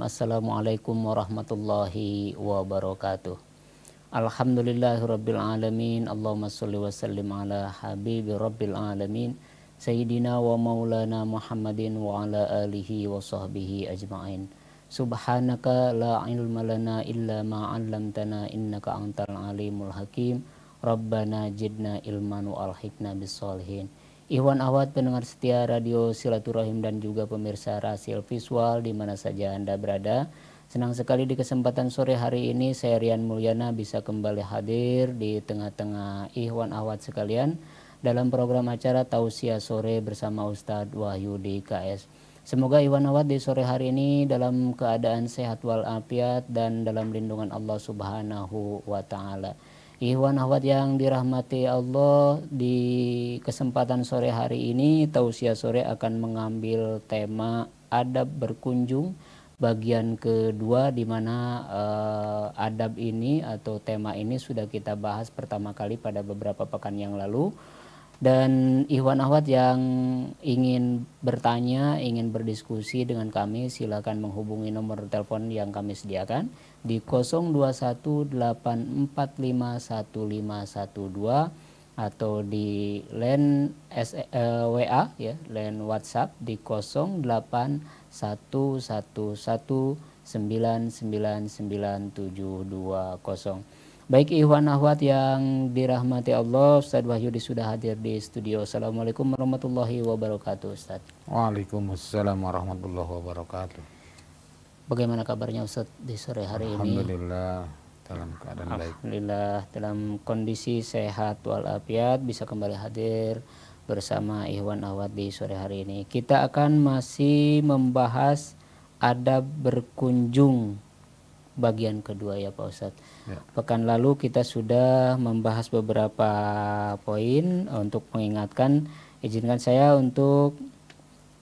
Assalamualaikum warahmatullahi wabarakatuh Alhamdulillahirrabbilalamin Allahumma salli wa sallim ala habibi rabbil alamin Sayyidina wa maulana Muhammadin wa ala alihi wa sahbihi ajma'in Subhanaka la ilma lana illa ma'allamtana innaka antal alimul hakim Rabbana jidna ilman wa alhikna bisalihin Iwan Awad pendengar setia Radio Silaturahim dan juga pemirsa Rasil Visual di mana saja Anda berada. Senang sekali di kesempatan sore hari ini saya Rian Mulyana bisa kembali hadir di tengah-tengah Iwan Awad sekalian dalam program acara Tausia Sore bersama Ustadz Wahyu di KS. Semoga Iwan Awad di sore hari ini dalam keadaan sehat walafiat dan dalam lindungan Allah Subhanahu wa taala. Ikhwan ahwat yang dirahmati Allah di kesempatan sore hari ini Tausiah sore akan mengambil tema adab berkunjung bagian kedua di mana uh, adab ini atau tema ini sudah kita bahas pertama kali pada beberapa pekan yang lalu dan Ikhwan Ahwat yang ingin bertanya, ingin berdiskusi dengan kami, silakan menghubungi nomor telepon yang kami sediakan di 0218451512 atau di len eh, WA ya, len WhatsApp di 081119999720. Baik Iwan ahwat yang dirahmati Allah, Ustaz Wahyudi sudah hadir di studio. Assalamualaikum warahmatullahi wabarakatuh, Ustaz. Waalaikumsalam warahmatullahi wabarakatuh. Bagaimana kabarnya Ustaz di sore hari ini? Alhamdulillah dalam keadaan baik. Alhamdulillah dalam kondisi sehat walafiat bisa kembali hadir bersama Iwan Ahwat di sore hari ini. Kita akan masih membahas adab berkunjung bagian kedua ya Pak Ustadz. Ya. Pekan lalu kita sudah membahas beberapa poin untuk mengingatkan. Izinkan saya untuk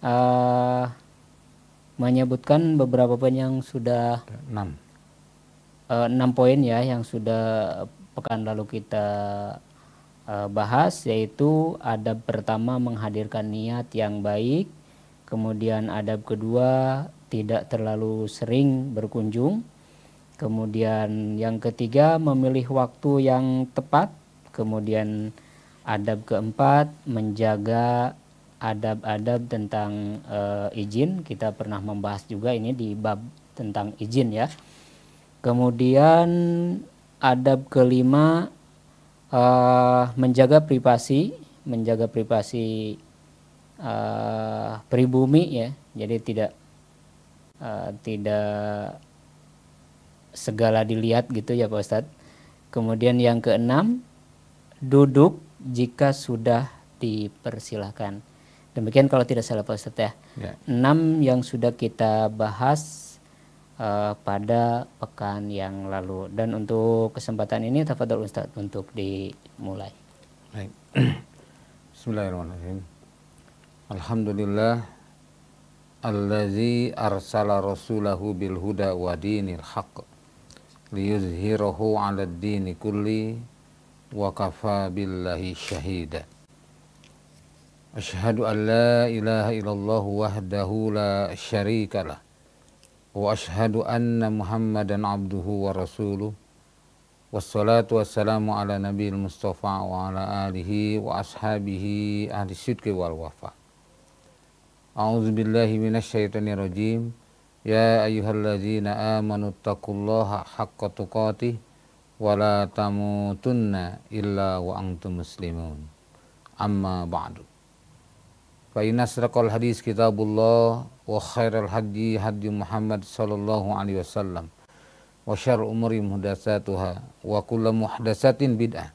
uh, menyebutkan beberapa poin yang sudah enam uh, enam poin ya yang sudah pekan lalu kita uh, bahas yaitu ada pertama menghadirkan niat yang baik, kemudian adab kedua tidak terlalu sering berkunjung Kemudian yang ketiga memilih waktu yang tepat. Kemudian adab keempat menjaga adab-adab tentang uh, izin. Kita pernah membahas juga ini di bab tentang izin ya. Kemudian adab kelima uh, menjaga privasi, menjaga privasi uh, pribumi ya. Jadi tidak uh, tidak segala dilihat gitu ya Pak Ustadz. Kemudian yang keenam, duduk jika sudah dipersilahkan. Demikian kalau tidak salah Pak Ustadz ya. ya. Enam yang sudah kita bahas uh, pada pekan yang lalu. Dan untuk kesempatan ini Tafadol Ustadz untuk dimulai. Baik. Bismillahirrahmanirrahim. Alhamdulillah Allazi arsala rasulahu bil huda wa dinil haqq liyuzhirahu 'ala ad-dini kulli wa kafa billahi syahida Ashhadu an la ilaha illallah wahdahu la syarika lah wa ashhadu anna Muhammadan abduhu wa rasuluh wassalatu wassalamu ala nabi mustafa wa ala alihi wa ashabihi ahli sidqi wal wafa rajim يا أيها الذين آمنوا اتقوا الله حق تقاته ولا تموتن إلا وأنتم مسلمون أما بعد فإن أسرق الحديث كتاب الله وخير الهدي هدي محمد صلى الله عليه وسلم وشر أمور محدثاتها وكل محدثة بدعة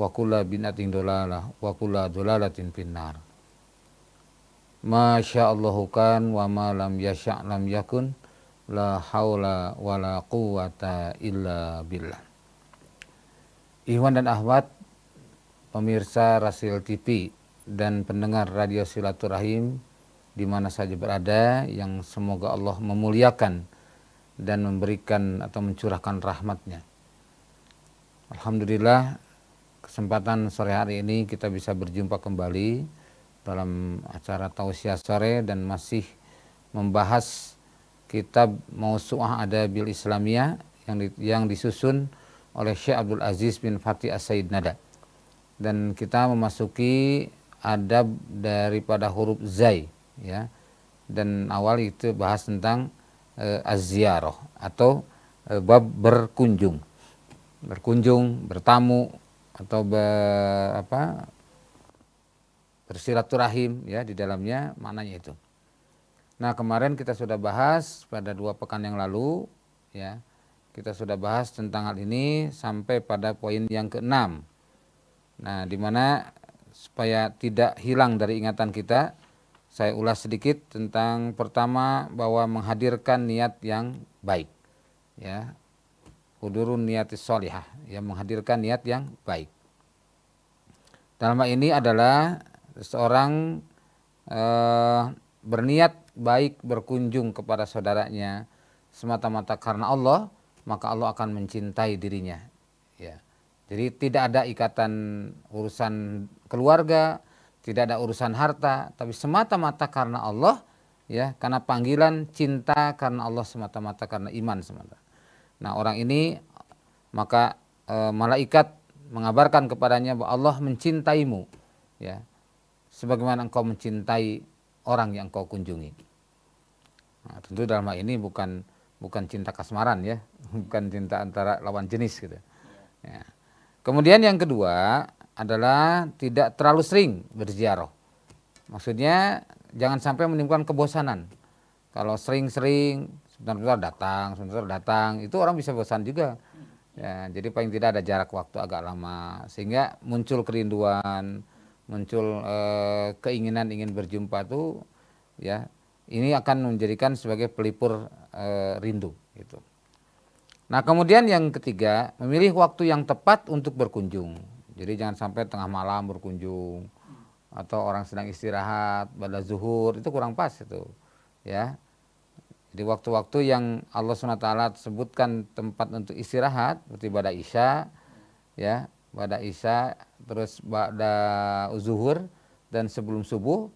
وكل بدعة ضلالة وكل ضلالة في النار masyaallahu kan wa ma lam yasha' lam yakun la haula wa quwata illa billah Ikhwan dan ahwat pemirsa Rasil TV dan pendengar radio silaturahim di mana saja berada yang semoga Allah memuliakan dan memberikan atau mencurahkan rahmatnya. Alhamdulillah kesempatan sore hari ini kita bisa berjumpa kembali dalam acara tausiah sore dan masih membahas kitab Mausuah Adabil Islamiyah yang di, yang disusun oleh Syekh Abdul Aziz bin Fatih As-Said Nada. Dan kita memasuki adab daripada huruf zai ya. Dan awal itu bahas tentang e, eh, az atau e, bab berkunjung. Berkunjung, bertamu atau ber, apa bersilaturahim ya di dalamnya maknanya itu. Nah kemarin kita sudah bahas pada dua pekan yang lalu ya kita sudah bahas tentang hal ini sampai pada poin yang keenam. Nah dimana supaya tidak hilang dari ingatan kita saya ulas sedikit tentang pertama bahwa menghadirkan niat yang baik ya hudurun niatis solihah ya menghadirkan niat yang baik dalam hal ini adalah seorang eh, berniat baik berkunjung kepada saudaranya semata-mata karena Allah, maka Allah akan mencintai dirinya. Ya. Jadi tidak ada ikatan urusan keluarga, tidak ada urusan harta, tapi semata-mata karena Allah, ya, karena panggilan cinta karena Allah semata-mata karena iman semata. Nah, orang ini maka e, malaikat mengabarkan kepadanya bahwa Allah mencintaimu, ya sebagaimana engkau mencintai orang yang engkau kunjungi. Nah, tentu dalam hal ini bukan bukan cinta kasmaran ya, bukan cinta antara lawan jenis gitu. Ya. Kemudian yang kedua adalah tidak terlalu sering berziarah. Maksudnya jangan sampai menimbulkan kebosanan. Kalau sering-sering sebentar sebentar datang, sebentar datang, itu orang bisa bosan juga. Ya, jadi paling tidak ada jarak waktu agak lama sehingga muncul kerinduan, muncul e, keinginan ingin berjumpa tuh ya ini akan menjadikan sebagai pelipur e, rindu gitu. Nah, kemudian yang ketiga, memilih waktu yang tepat untuk berkunjung. Jadi jangan sampai tengah malam berkunjung atau orang sedang istirahat pada zuhur itu kurang pas itu. Ya. Jadi waktu-waktu yang Allah SWT sebutkan tempat untuk istirahat seperti pada Isya ya, pada Isya terus ba'da zuhur dan sebelum subuh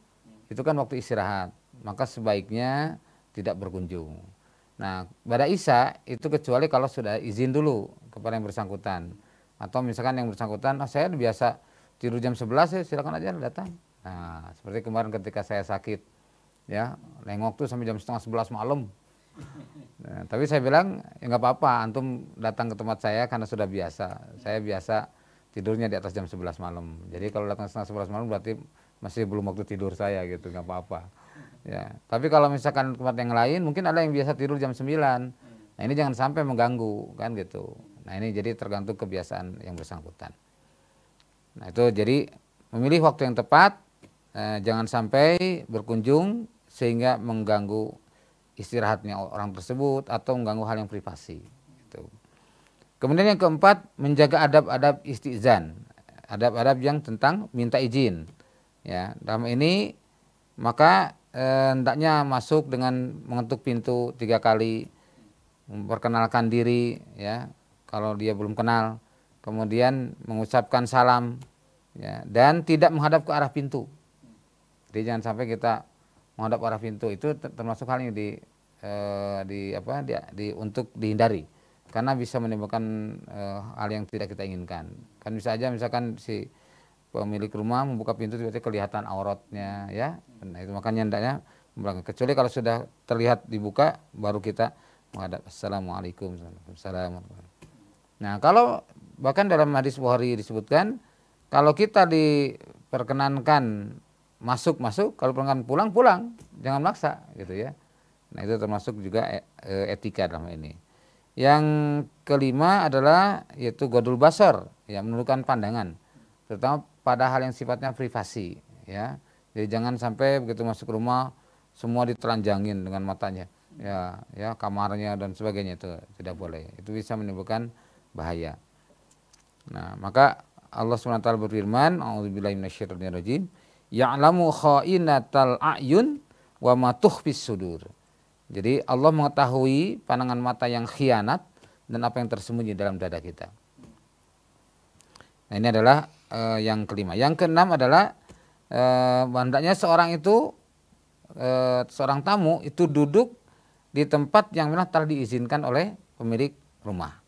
itu kan waktu istirahat. Maka sebaiknya tidak berkunjung. Nah, pada Isa itu kecuali kalau sudah izin dulu kepada yang bersangkutan. Atau misalkan yang bersangkutan, oh, saya biasa tidur jam 11 ya silakan aja datang. Nah, seperti kemarin ketika saya sakit ya, lengok tuh sampai jam setengah 11 malam. Nah, tapi saya bilang ya nggak apa-apa, antum datang ke tempat saya karena sudah biasa. Saya biasa tidurnya di atas jam 11 malam. Jadi kalau datang setengah 11 malam berarti masih belum waktu tidur saya gitu, nggak apa-apa. Ya. Tapi kalau misalkan tempat yang lain mungkin ada yang biasa tidur jam 9. Nah, ini jangan sampai mengganggu kan gitu. Nah, ini jadi tergantung kebiasaan yang bersangkutan. Nah, itu jadi memilih waktu yang tepat eh, jangan sampai berkunjung sehingga mengganggu istirahatnya orang tersebut atau mengganggu hal yang privasi. Kemudian yang keempat, menjaga adab-adab istizan, adab-adab yang tentang minta izin. Ya, dalam ini maka eh, hendaknya masuk dengan mengetuk pintu tiga kali, memperkenalkan diri, ya, kalau dia belum kenal, kemudian mengucapkan salam, ya, dan tidak menghadap ke arah pintu. Jadi jangan sampai kita menghadap ke arah pintu itu termasuk hal yang di eh, di apa di, di untuk dihindari karena bisa menimbulkan uh, hal yang tidak kita inginkan. Kan bisa aja misalkan si pemilik rumah membuka pintu tiba-tiba kelihatan auratnya ya. Nah, itu makanya hendaknya berangkat. Kecuali kalau sudah terlihat dibuka baru kita menghadap Assalamualaikum. Assalamualaikum. Nah, kalau bahkan dalam hadis Bukhari disebutkan kalau kita diperkenankan masuk masuk kalau perkenankan pulang pulang jangan maksa gitu ya nah itu termasuk juga eh, etika dalam ini yang kelima adalah yaitu godul basar, ya menurunkan pandangan, terutama pada hal yang sifatnya privasi, ya. Jadi jangan sampai begitu masuk rumah semua ditelanjangin dengan matanya, ya, ya kamarnya dan sebagainya itu tidak boleh. Itu bisa menimbulkan bahaya. Nah, maka Allah SWT berfirman, "A'udzubillahi minasyaitonirrajim, ya'lamu kha'inatal a'yun wa ma tukhfis sudur." Jadi Allah mengetahui pandangan mata yang khianat dan apa yang tersembunyi dalam dada kita. Nah ini adalah uh, yang kelima. Yang keenam adalah uh, seorang itu uh, seorang tamu itu duduk di tempat yang memang telah diizinkan oleh pemilik rumah.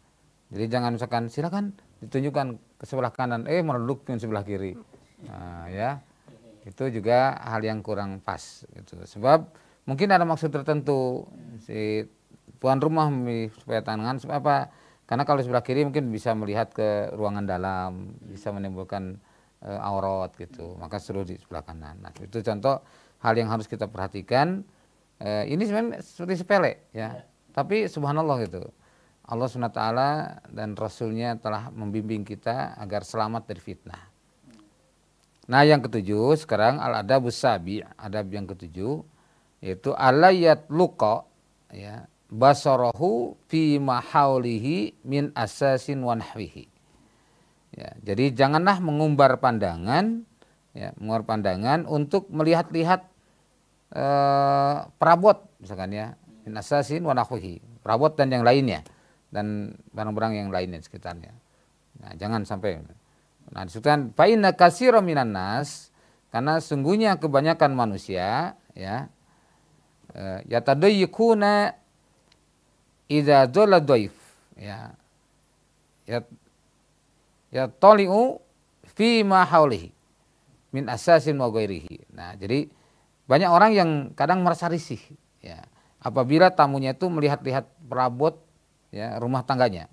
Jadi jangan misalkan silakan ditunjukkan ke sebelah kanan, eh malah duduk di sebelah kiri. Nah, ya itu juga hal yang kurang pas. Gitu. Sebab mungkin ada maksud tertentu si tuan rumah memilih supaya tangan supaya apa karena kalau sebelah kiri mungkin bisa melihat ke ruangan dalam bisa menimbulkan e, aurat gitu maka seru di sebelah kanan nah itu contoh hal yang harus kita perhatikan e, ini sebenarnya seperti sepele ya iya. tapi subhanallah gitu Allah SWT dan Rasulnya telah membimbing kita agar selamat dari fitnah. Nah yang ketujuh sekarang al adabu sabi, adab yang ketujuh yaitu alayat luka ya basarahu fi mahaulihi min asasin wanhwihi Ya, jadi janganlah mengumbar pandangan ya, mengumbar pandangan untuk melihat-lihat eh, perabot misalkan ya min asasin wanhwihi perabot dan yang lainnya dan barang-barang yang lainnya sekitarnya. Nah, jangan sampai Nah, disebutkan fa'inna kasiro minan nas karena sungguhnya kebanyakan manusia ya ya yatadayyikuna idza dhalla dhaif ya ya ya fi ma haulihi min asasin wa ghairihi. Nah, jadi banyak orang yang kadang merasa risih ya apabila tamunya itu melihat-lihat perabot ya rumah tangganya.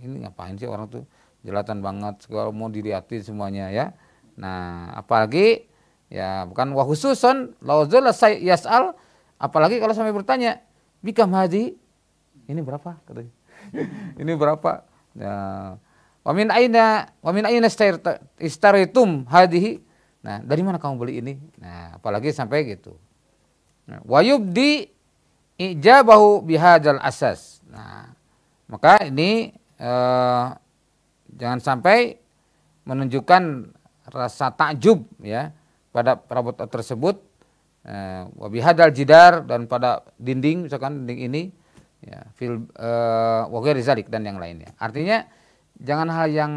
Ini ngapain sih orang tuh jelatan banget kalau mau dilihatin semuanya ya. Nah, apalagi ya bukan wa khususan lauzul yas'al Apalagi kalau sampai bertanya, bikam mahdi, ini berapa? Katanya. ini berapa? Ya. wamin aina, wamin aina istaritum hadihi. Nah, dari mana kamu beli ini? Nah, apalagi sampai gitu. Nah, di ijabahu bihadal asas. Nah, maka ini eh, jangan sampai menunjukkan rasa takjub ya pada perabot tersebut Eh, wabihadal jidar dan pada dinding misalkan dinding ini ya fil eh, rizalik dan yang lainnya artinya jangan hal yang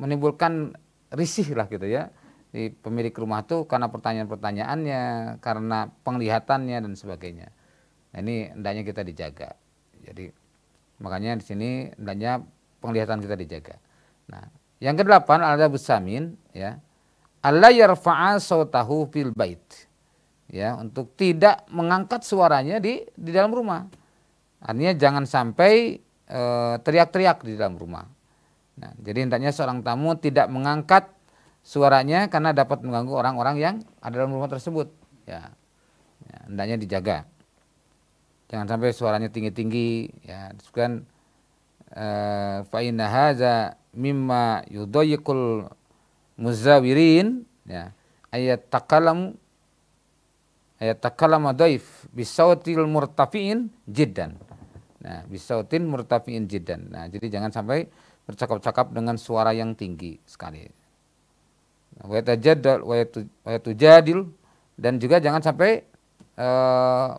menimbulkan risih lah gitu ya di pemilik rumah tuh karena pertanyaan-pertanyaannya karena penglihatannya dan sebagainya nah, ini hendaknya kita dijaga jadi makanya di sini hendaknya penglihatan kita dijaga nah yang kedelapan ada busamin ya Allah yarfa'a sautahu fil bait ya untuk tidak mengangkat suaranya di di dalam rumah. Artinya jangan sampai eh, teriak-teriak di dalam rumah. Nah, jadi hendaknya seorang tamu tidak mengangkat suaranya karena dapat mengganggu orang-orang yang ada dalam rumah tersebut. Ya, ya hendaknya dijaga. Jangan sampai suaranya tinggi-tinggi. Ya, disebutkan eh, fa'inna haza mimma yudoyikul muzawirin ya ayat takalam yatakallama daif bisautil murtafiin jiddan. Nah, bisautin murtafiin jiddan. Nah, jadi jangan sampai bercakap-cakap dengan suara yang tinggi sekali. Nah, wa yatajaddal wa yatujadil dan juga jangan sampai e,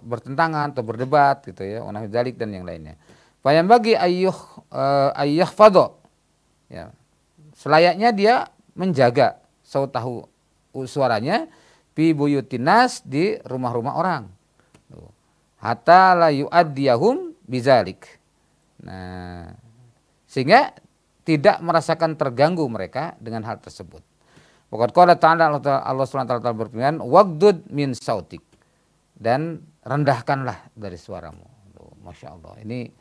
bertentangan atau berdebat gitu ya, onah dalik dan yang lainnya. Bayang bagi ayuh ayah eh, fado. Ya. Selayaknya dia menjaga sautahu suaranya fi buyutinas di rumah-rumah orang. Hatta la yu'addiyahum bizalik. Nah, sehingga tidak merasakan terganggu mereka dengan hal tersebut. Pokok qala ta'ala Allah Subhanahu wa taala berfirman, "Waqdud min sautik." Dan rendahkanlah dari suaramu. Masya Allah. Ini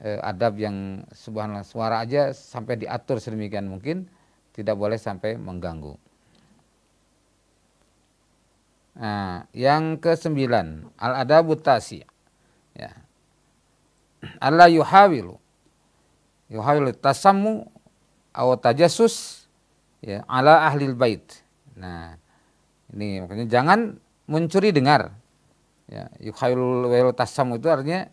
eh, adab yang subhanallah suara aja sampai diatur sedemikian mungkin tidak boleh sampai mengganggu. Nah, yang kesembilan, al-adabu tasi. Ya. Allah yuhawilu. Yuhawilu tasamu atau tajasus ya, ala ahlil bait. Nah, ini makanya jangan mencuri dengar. Ya, yuhawilu tasamu itu artinya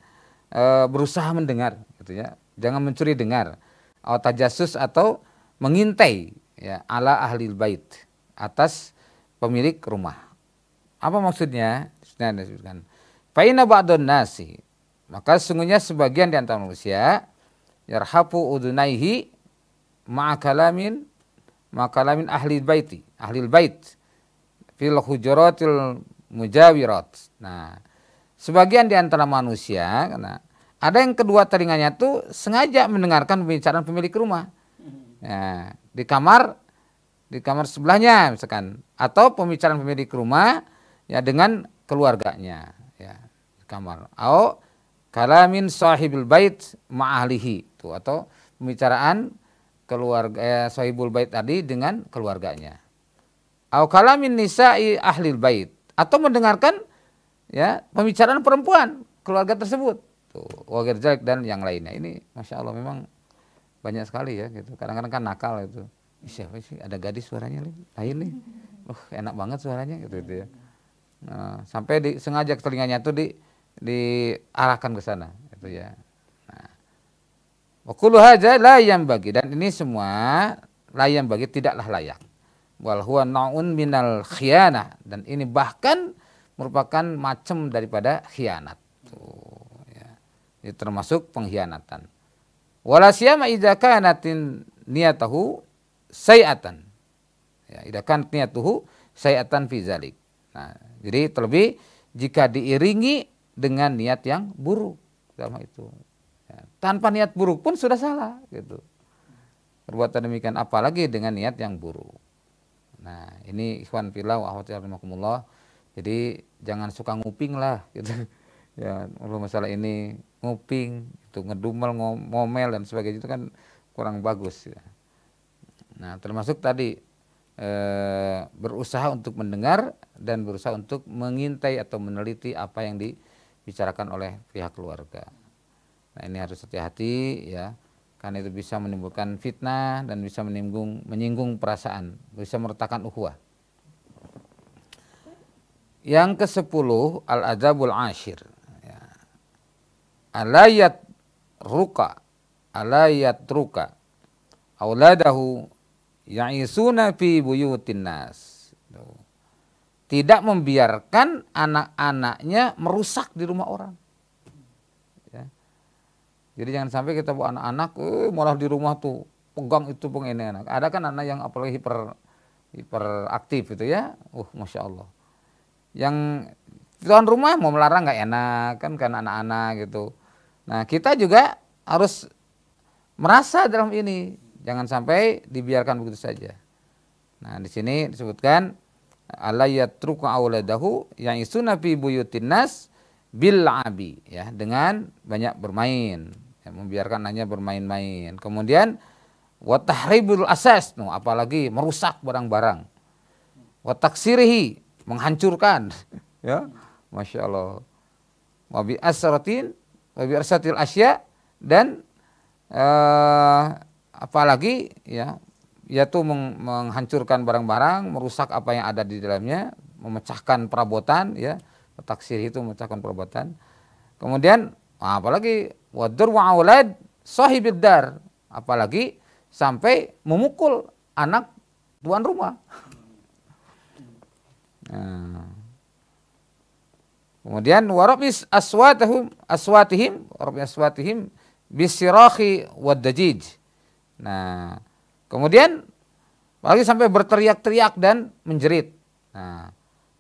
e, berusaha mendengar gitu ya. Jangan mencuri dengar. atau tajasus atau mengintai ya ala ahlil bait atas pemilik rumah. Apa maksudnya? Nah, disebutkan. Faina ba'dun nasi. Maka sesungguhnya sebagian di antara manusia yarhapu udunaihi ma'akalamin maakalamin ahli baiti, ahli bait fil hujuratil mujawirat. Nah, sebagian di antara manusia karena ada yang kedua telinganya tuh sengaja mendengarkan pembicaraan pemilik rumah. Nah, di kamar di kamar sebelahnya misalkan atau pembicaraan pemilik rumah ya dengan keluarganya ya kamar au kalamin sahibul bait ma'ahlihi tuh atau pembicaraan keluarga eh, sahibul bait tadi dengan keluarganya au kalamin nisa'i ahlil bait atau mendengarkan ya pembicaraan perempuan keluarga tersebut tuh wagir jelek dan yang lainnya ini masya Allah memang banyak sekali ya gitu kadang-kadang kan nakal itu siapa sih ada gadis suaranya lain nih uh enak banget suaranya gitu, gitu ya Nah, sampai di, sengaja telinganya itu di diarahkan ke sana itu ya. Nah. Wakulu haja layam bagi dan ini semua layam bagi tidaklah layak. Walhuwa naun minal khianah dan ini bahkan merupakan macam daripada khianat. Tuh, ya. Ini termasuk pengkhianatan. walasiam siyama idza kanatin niyatahu sayatan. Ya, idakan kanat sayatan fi Nah, jadi terlebih jika diiringi dengan niat yang buruk sama itu. Ya, tanpa niat buruk pun sudah salah gitu. Perbuatan demikian apalagi dengan niat yang buruk. Nah, ini ikhwan filah wa rahimakumullah. Jadi jangan suka nguping lah gitu. Ya, kalau masalah ini nguping, itu ngedumel, ngomel dan sebagainya itu kan kurang bagus ya. Nah, termasuk tadi Eh, berusaha untuk mendengar dan berusaha untuk mengintai atau meneliti apa yang dibicarakan oleh pihak keluarga. Nah ini harus hati-hati ya karena itu bisa menimbulkan fitnah dan bisa menimbung, menyinggung perasaan, bisa meretakan ukhuwah. Yang ke sepuluh al-adabul ashir. Ya. Alayat ruka, alayat ruka, auladahu Ya'isuna fi buyutin nas. Tidak membiarkan anak-anaknya merusak di rumah orang. Ya. Jadi jangan sampai kita buat anak-anak eh, malah di rumah tuh pegang itu pengen anak. Ada kan anak yang apalagi hiper hiperaktif itu ya. Uh, masya Allah. Yang tuan rumah mau melarang nggak enak kan karena anak-anak gitu. Nah kita juga harus merasa dalam ini Jangan sampai dibiarkan begitu saja. Nah, di sini disebutkan ala yatruku awaladahu yang isu nabi buyutin nas bil abi ya dengan banyak bermain ya, membiarkan hanya bermain-main kemudian wa tahribul asas no, apalagi merusak barang-barang wataksirihi menghancurkan ya masya Allah wabi bi asratin asatil asya dan eh, apalagi ya yaitu menghancurkan barang-barang, merusak apa yang ada di dalamnya, memecahkan perabotan ya, taksir itu memecahkan perabotan. Kemudian ah, apalagi wadur wa aulad sahibid dar, apalagi sampai memukul anak tuan rumah. Nah. Kemudian warabis aswatihim aswatihim, warabis aswatihim bisirahi wa dajij Nah, kemudian lagi sampai berteriak-teriak dan menjerit. Nah,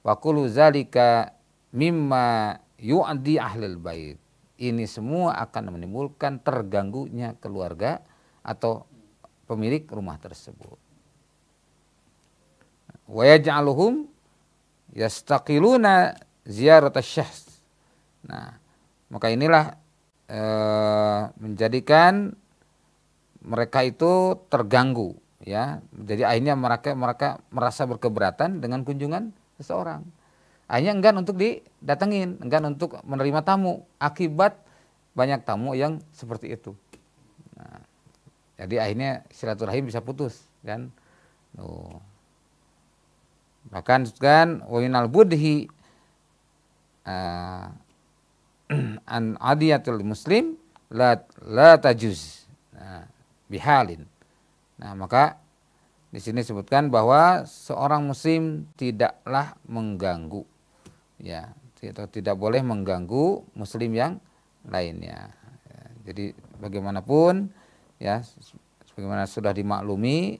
wakulu zalika mimma yu'di ahlil bait. Ini semua akan menimbulkan terganggunya keluarga atau pemilik rumah tersebut. Wa yaj'aluhum yastaqiluna ziyarat Nah, maka inilah eh, menjadikan mereka itu terganggu ya. Jadi akhirnya mereka mereka merasa berkeberatan dengan kunjungan seseorang. Akhirnya enggan untuk didatengin, enggan untuk menerima tamu akibat banyak tamu yang seperti itu. Nah, jadi akhirnya silaturahim bisa putus kan. oh. Bahkan kan wainal budhi eh, an adiyatul muslim la la tajuz. Nah, bihalin. Nah, maka di sini disebutkan bahwa seorang muslim tidaklah mengganggu ya, atau tidak boleh mengganggu muslim yang lainnya. Ya, jadi bagaimanapun ya sebagaimana sudah dimaklumi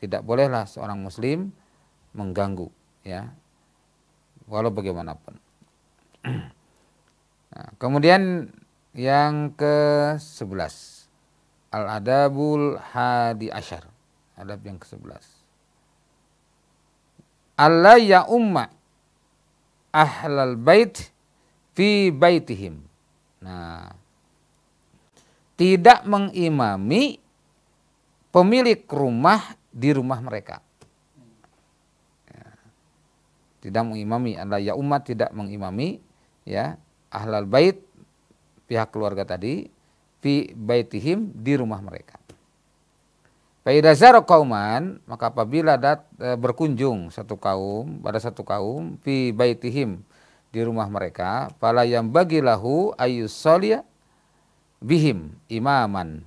tidak bolehlah seorang muslim mengganggu ya walau bagaimanapun. Nah, kemudian yang ke-11 Al-Adabul Hadi Ashar. Adab yang ke-11. Allah ya umma ahlal bait fi baitihim. Nah, tidak mengimami pemilik rumah di rumah mereka. Ya. Tidak mengimami, Allah ya umat tidak mengimami ya ahlal bait pihak keluarga tadi fi baitihim di rumah mereka. zaro kauman maka apabila dat, e, berkunjung satu kaum pada satu kaum fi baitihim di rumah mereka, pala yang bagi lahu ayusolia bihim imaman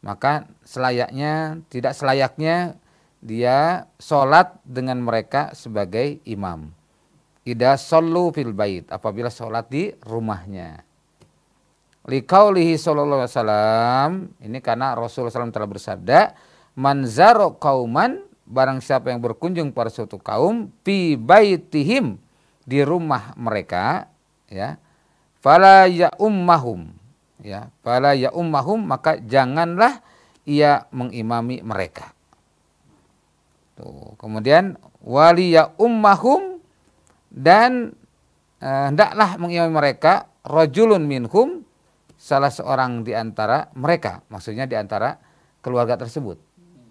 maka selayaknya tidak selayaknya dia sholat dengan mereka sebagai imam. Ida solu fil bait apabila sholat di rumahnya. Likaulihi sallallahu alaihi wasallam ini karena Rasulullah SAW telah bersabda zaro kauman barang siapa yang berkunjung pada suatu kaum fi baitihim di rumah mereka ya fala ya ummahum ya fala ya ummahum maka janganlah ia mengimami mereka tuh kemudian wali ya ummahum dan eh, hendaklah mengimami mereka rojulun minhum salah seorang di antara mereka, maksudnya di antara keluarga tersebut.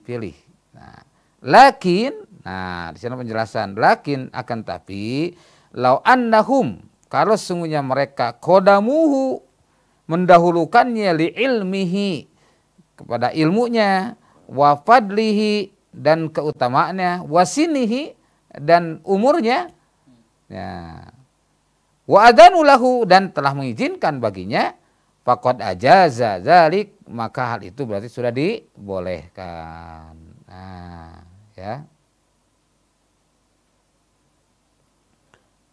Pilih. Nah, lakin, nah di sana penjelasan, lakin akan tapi lau annahum kalau sungguhnya mereka kodamuhu mendahulukannya li ilmihi kepada ilmunya wa fadlihi dan keutamaannya wasinihi dan umurnya ya wa adanu dan telah mengizinkan baginya Fakot aja zalik maka hal itu berarti sudah dibolehkan. Nah, ya.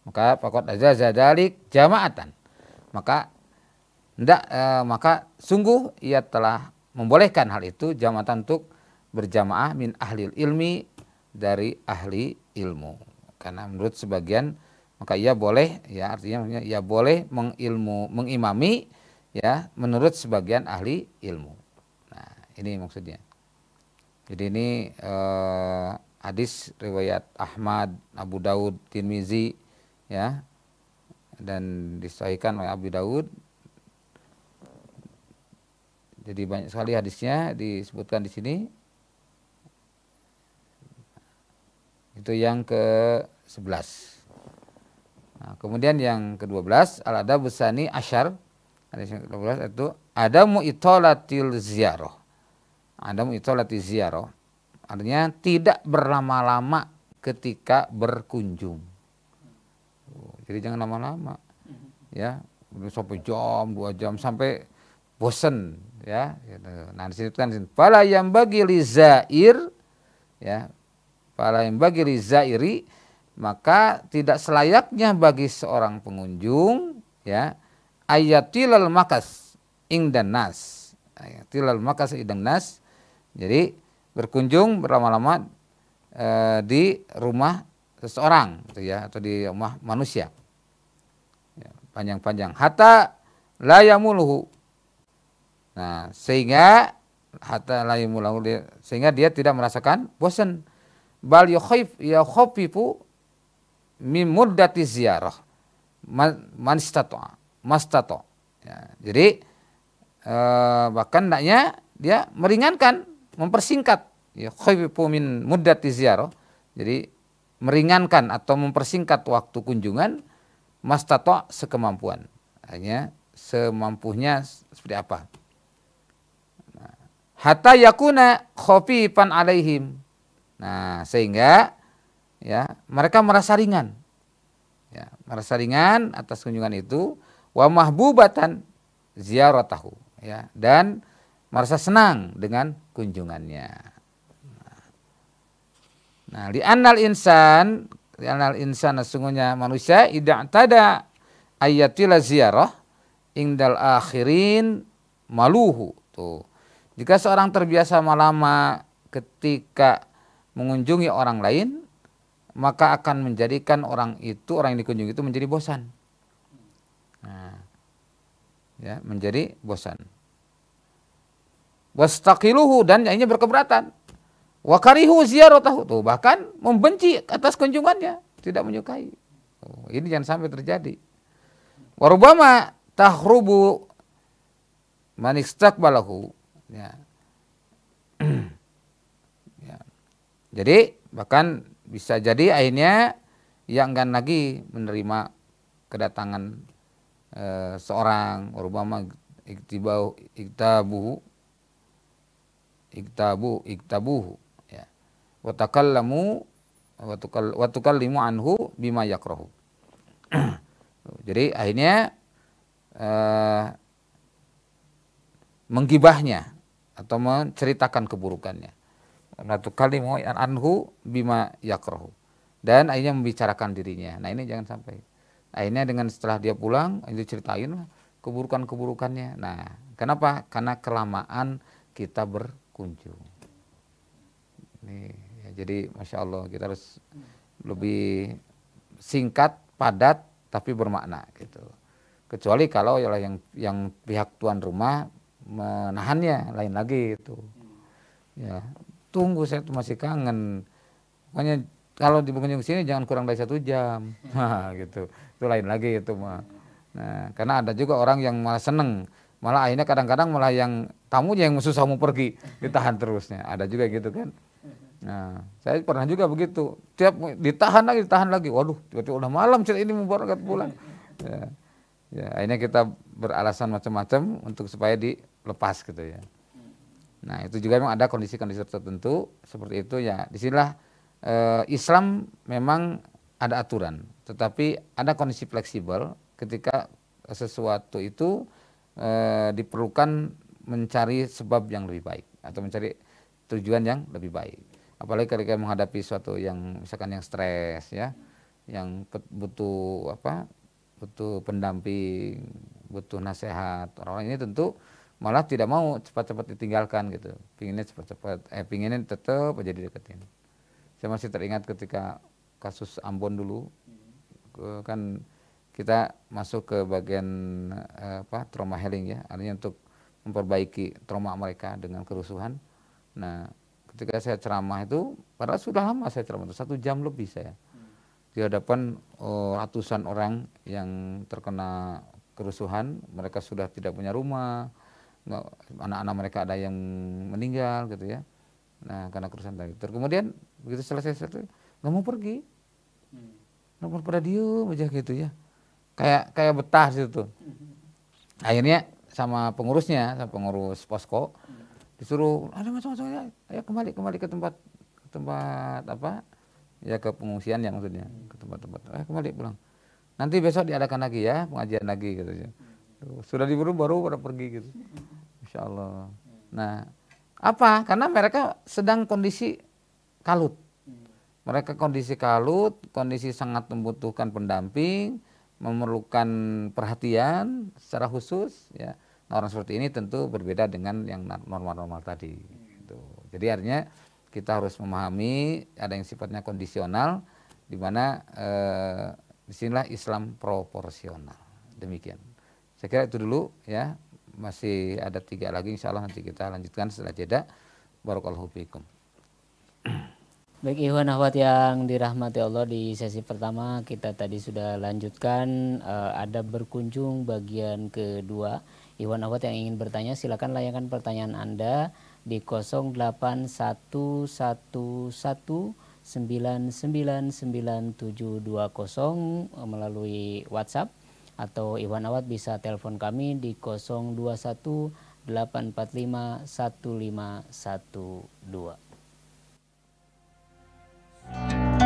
Maka fakot aja zalik jamaatan. Maka ndak e, maka sungguh ia telah membolehkan hal itu jamaatan untuk berjamaah min ahli ilmi dari ahli ilmu. Karena menurut sebagian maka ia boleh ya artinya ia boleh mengilmu mengimami ya menurut sebagian ahli ilmu. Nah, ini maksudnya. Jadi ini eh, hadis riwayat Ahmad, Abu Daud, Tirmizi ya dan disahkan oleh Abu Daud. Jadi banyak sekali hadisnya disebutkan di sini. Itu yang ke-11. Nah, kemudian yang ke-12 al-adab besani asyar hadis yang ke-12 itu ziaroh, itolatil ziarah. Adamu itolatil ziaroh, Artinya tidak berlama-lama ketika berkunjung. Oh, jadi jangan lama-lama. Mm-hmm. Ya, sampai jam, dua jam sampai bosen ya. Nanti gitu. Nah, di sini kan pala yang bagi lizair ya. Pala yang bagi lizairi maka tidak selayaknya bagi seorang pengunjung ya ayatilal makas ingdan nas ayatilal makas ingdan nas jadi berkunjung berlama-lama e, di rumah seseorang gitu ya atau di rumah manusia ya, panjang-panjang hatta layamuluhu nah sehingga hatta layamuluhu sehingga dia tidak merasakan bosan bal yukhif yakhafifu min muddati ziyarah man mastato. Ya, jadi eh, bahkan naknya dia meringankan, mempersingkat ya min Jadi meringankan atau mempersingkat waktu kunjungan mastato sekemampuan. Hanya semampunya seperti apa. Nah, hatta yakuna khafifan alaihim. Nah, sehingga ya mereka merasa ringan. Ya, merasa ringan atas kunjungan itu wa mahbubatan ziaratahu ya dan merasa senang dengan kunjungannya. Nah, di anal insan, di anal insan sesungguhnya manusia tidak tada ayatila ziarah indal akhirin maluhu tuh. Jika seorang terbiasa malama ketika mengunjungi orang lain, maka akan menjadikan orang itu orang yang dikunjungi itu menjadi bosan. Nah, ya, menjadi bosan. Wastaqiluhu dan lainnya berkeberatan. Wakarihu ziyaratahu. Tuh, bahkan membenci atas kunjungannya, tidak menyukai. Oh, ini jangan sampai terjadi. Warubama tahrubu istaqbalahu. Ya. ya. Jadi bahkan bisa jadi akhirnya yang enggan lagi menerima kedatangan Eh, seorang warubama iktibau iktabuhu iktabu iktabuhu ya wa takallamu wa anhu bima yakrahu jadi akhirnya eh, menggibahnya atau menceritakan keburukannya. Natu anhu bima yakrohu dan akhirnya membicarakan dirinya. Nah ini jangan sampai akhirnya dengan setelah dia pulang itu ceritain keburukan-keburukannya nah kenapa karena kelamaan kita berkunjung nih ya, jadi masya Allah kita harus lebih singkat padat tapi bermakna gitu kecuali kalau ya yang yang pihak tuan rumah menahannya lain lagi itu ya tunggu saya tuh masih kangen makanya kalau di pengunjung sini jangan kurang dari satu jam nah, gitu itu lain lagi itu mah nah karena ada juga orang yang malah seneng malah akhirnya kadang-kadang malah yang tamunya yang susah mau pergi ditahan terusnya ada juga gitu kan nah saya pernah juga begitu tiap ditahan lagi ditahan lagi waduh tiba-tiba udah malam cerita ini berangkat pulang ya, ya akhirnya kita beralasan macam-macam untuk supaya dilepas gitu ya nah itu juga memang ada kondisi-kondisi tertentu seperti itu ya disinilah eh, Islam memang ada aturan, tetapi ada kondisi fleksibel ketika sesuatu itu e, diperlukan mencari sebab yang lebih baik atau mencari tujuan yang lebih baik. Apalagi ketika menghadapi suatu yang misalkan yang stres ya, yang butuh apa? butuh pendamping, butuh nasihat. orang ini tentu malah tidak mau cepat-cepat ditinggalkan gitu. Pinginnya cepat-cepat eh pinginnya tetap jadi deketin. Saya masih teringat ketika kasus Ambon dulu kan kita masuk ke bagian eh, apa trauma healing ya artinya untuk memperbaiki trauma mereka dengan kerusuhan nah ketika saya ceramah itu padahal sudah lama saya ceramah satu jam lebih saya di hadapan oh, ratusan orang yang terkena kerusuhan mereka sudah tidak punya rumah anak-anak mereka ada yang meninggal gitu ya nah karena kerusuhan tadi kemudian begitu selesai, selesai nggak mau pergi hmm. nggak mau pada diem aja gitu ya kayak kayak betah situ akhirnya sama pengurusnya sama pengurus posko disuruh ada macam-macam ya ayo kembali kembali ke tempat ke tempat apa ya ke pengungsian ya maksudnya ke tempat-tempat ayo kembali pulang nanti besok diadakan lagi ya pengajian lagi gitu ya sudah diburu baru pada pergi gitu insya nah apa karena mereka sedang kondisi kalut mereka kondisi kalut, kondisi sangat membutuhkan pendamping, memerlukan perhatian secara khusus. Ya. Nah, orang seperti ini tentu berbeda dengan yang normal-normal tadi. Gitu. Jadi artinya kita harus memahami ada yang sifatnya kondisional, di mana eh, disinilah Islam proporsional. Demikian. Saya kira itu dulu ya. Masih ada tiga lagi insya Allah nanti kita lanjutkan setelah jeda. Barakallahu fiikum. Baik Iwan Ahwat yang dirahmati Allah di sesi pertama kita tadi sudah lanjutkan uh, eh, ada berkunjung bagian kedua. Iwan Ahwat yang ingin bertanya silakan layangkan pertanyaan Anda di 08111999720 eh, melalui WhatsApp atau Iwan Awat bisa telepon kami di 021 845 1512. Thank you.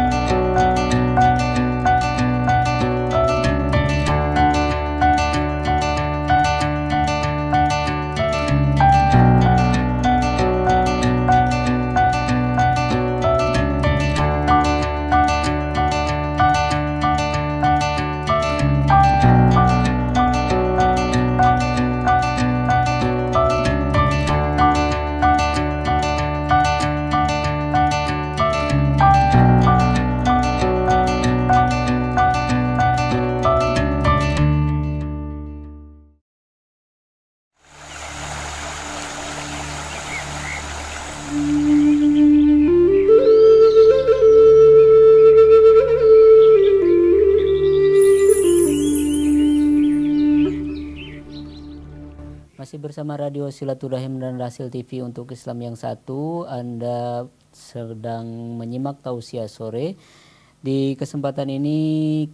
bersama Radio Silaturahim dan Rasil TV untuk Islam yang satu. Anda sedang menyimak tausiah sore. Di kesempatan ini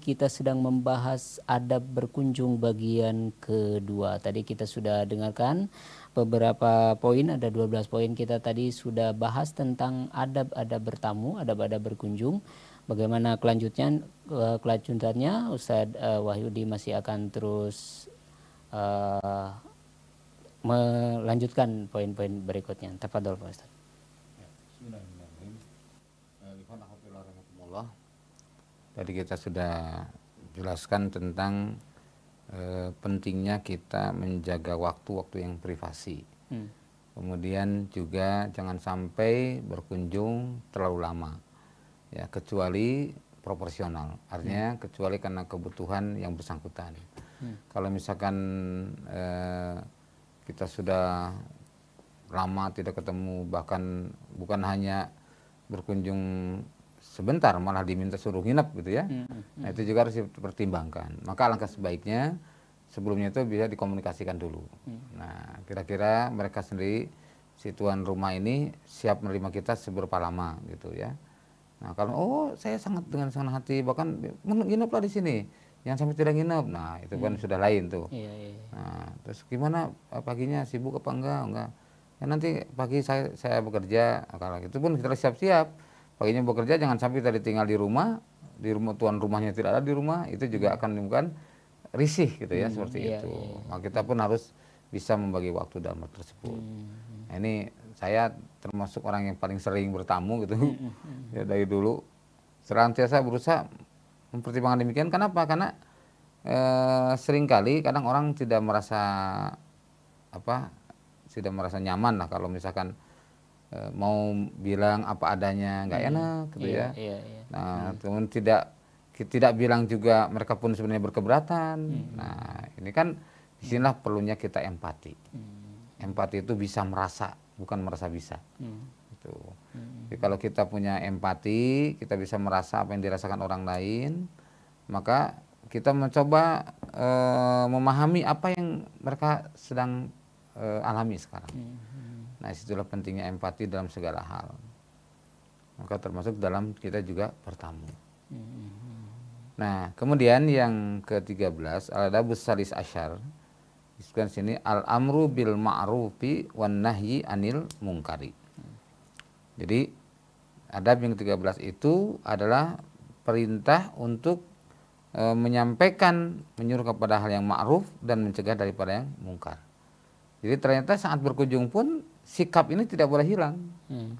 kita sedang membahas adab berkunjung bagian kedua. Tadi kita sudah dengarkan beberapa poin, ada 12 poin kita tadi sudah bahas tentang adab-adab bertamu, adab-adab berkunjung. Bagaimana kelanjutnya eh, kelanjutannya Ustadz eh, Wahyudi masih akan terus eh, melanjutkan poin-poin berikutnya. Tafadhol Pak Ustaz. Tadi kita sudah jelaskan tentang e, pentingnya kita menjaga waktu-waktu yang privasi. Hmm. Kemudian juga jangan sampai berkunjung terlalu lama. Ya, kecuali proporsional. Artinya hmm. kecuali karena kebutuhan yang bersangkutan. Hmm. Kalau misalkan e, kita sudah lama tidak ketemu bahkan bukan hanya berkunjung sebentar malah diminta suruh nginep gitu ya. Hmm, hmm, nah hmm. itu juga harus dipertimbangkan. Maka langkah sebaiknya sebelumnya itu bisa dikomunikasikan dulu. Nah kira-kira mereka sendiri si tuan rumah ini siap menerima kita seberapa lama gitu ya. Nah kalau oh saya sangat dengan senang hati bahkan nginep lah di sini yang sampai tidak nginep nah itu kan hmm. sudah lain tuh iya, iya. Nah, terus gimana eh, paginya sibuk apa enggak enggak ya nanti pagi saya saya bekerja kalau itu pun kita siap-siap paginya bekerja jangan sampai tadi tinggal di rumah di rumah tuan rumahnya tidak ada di rumah itu juga akan menimbulkan risih gitu ya hmm, seperti iya, itu iya. iya. Nah, kita pun harus bisa membagi waktu dalam hal tersebut hmm, hmm. nah, ini saya termasuk orang yang paling sering bertamu gitu hmm, hmm, hmm. ya dari dulu Serantiasa berusaha mempertimbangkan demikian kenapa karena e, seringkali kadang orang tidak merasa apa tidak merasa nyaman lah kalau misalkan e, mau bilang apa adanya nggak hmm. enak gitu iya, ya iya, iya. nah hmm. teman tidak tidak bilang juga mereka pun sebenarnya berkeberatan hmm. nah ini kan disinilah perlunya kita empati hmm. empati itu bisa merasa bukan merasa bisa hmm. itu jadi kalau kita punya empati, kita bisa merasa apa yang dirasakan orang lain, maka kita mencoba uh, memahami apa yang mereka sedang uh, alami sekarang. Hmm. Nah, situlah pentingnya empati dalam segala hal. Maka termasuk dalam kita juga bertamu. Hmm. Nah, kemudian yang ke-13 al-adabus salis asyar. Disebutkan sini al-amru bil ma'rufi wan nahyi anil mungkari. Jadi adab yang ke-13 itu adalah perintah untuk e, menyampaikan menyuruh kepada hal yang ma'ruf dan mencegah daripada yang mungkar. Jadi ternyata saat berkunjung pun sikap ini tidak boleh hilang. Hmm.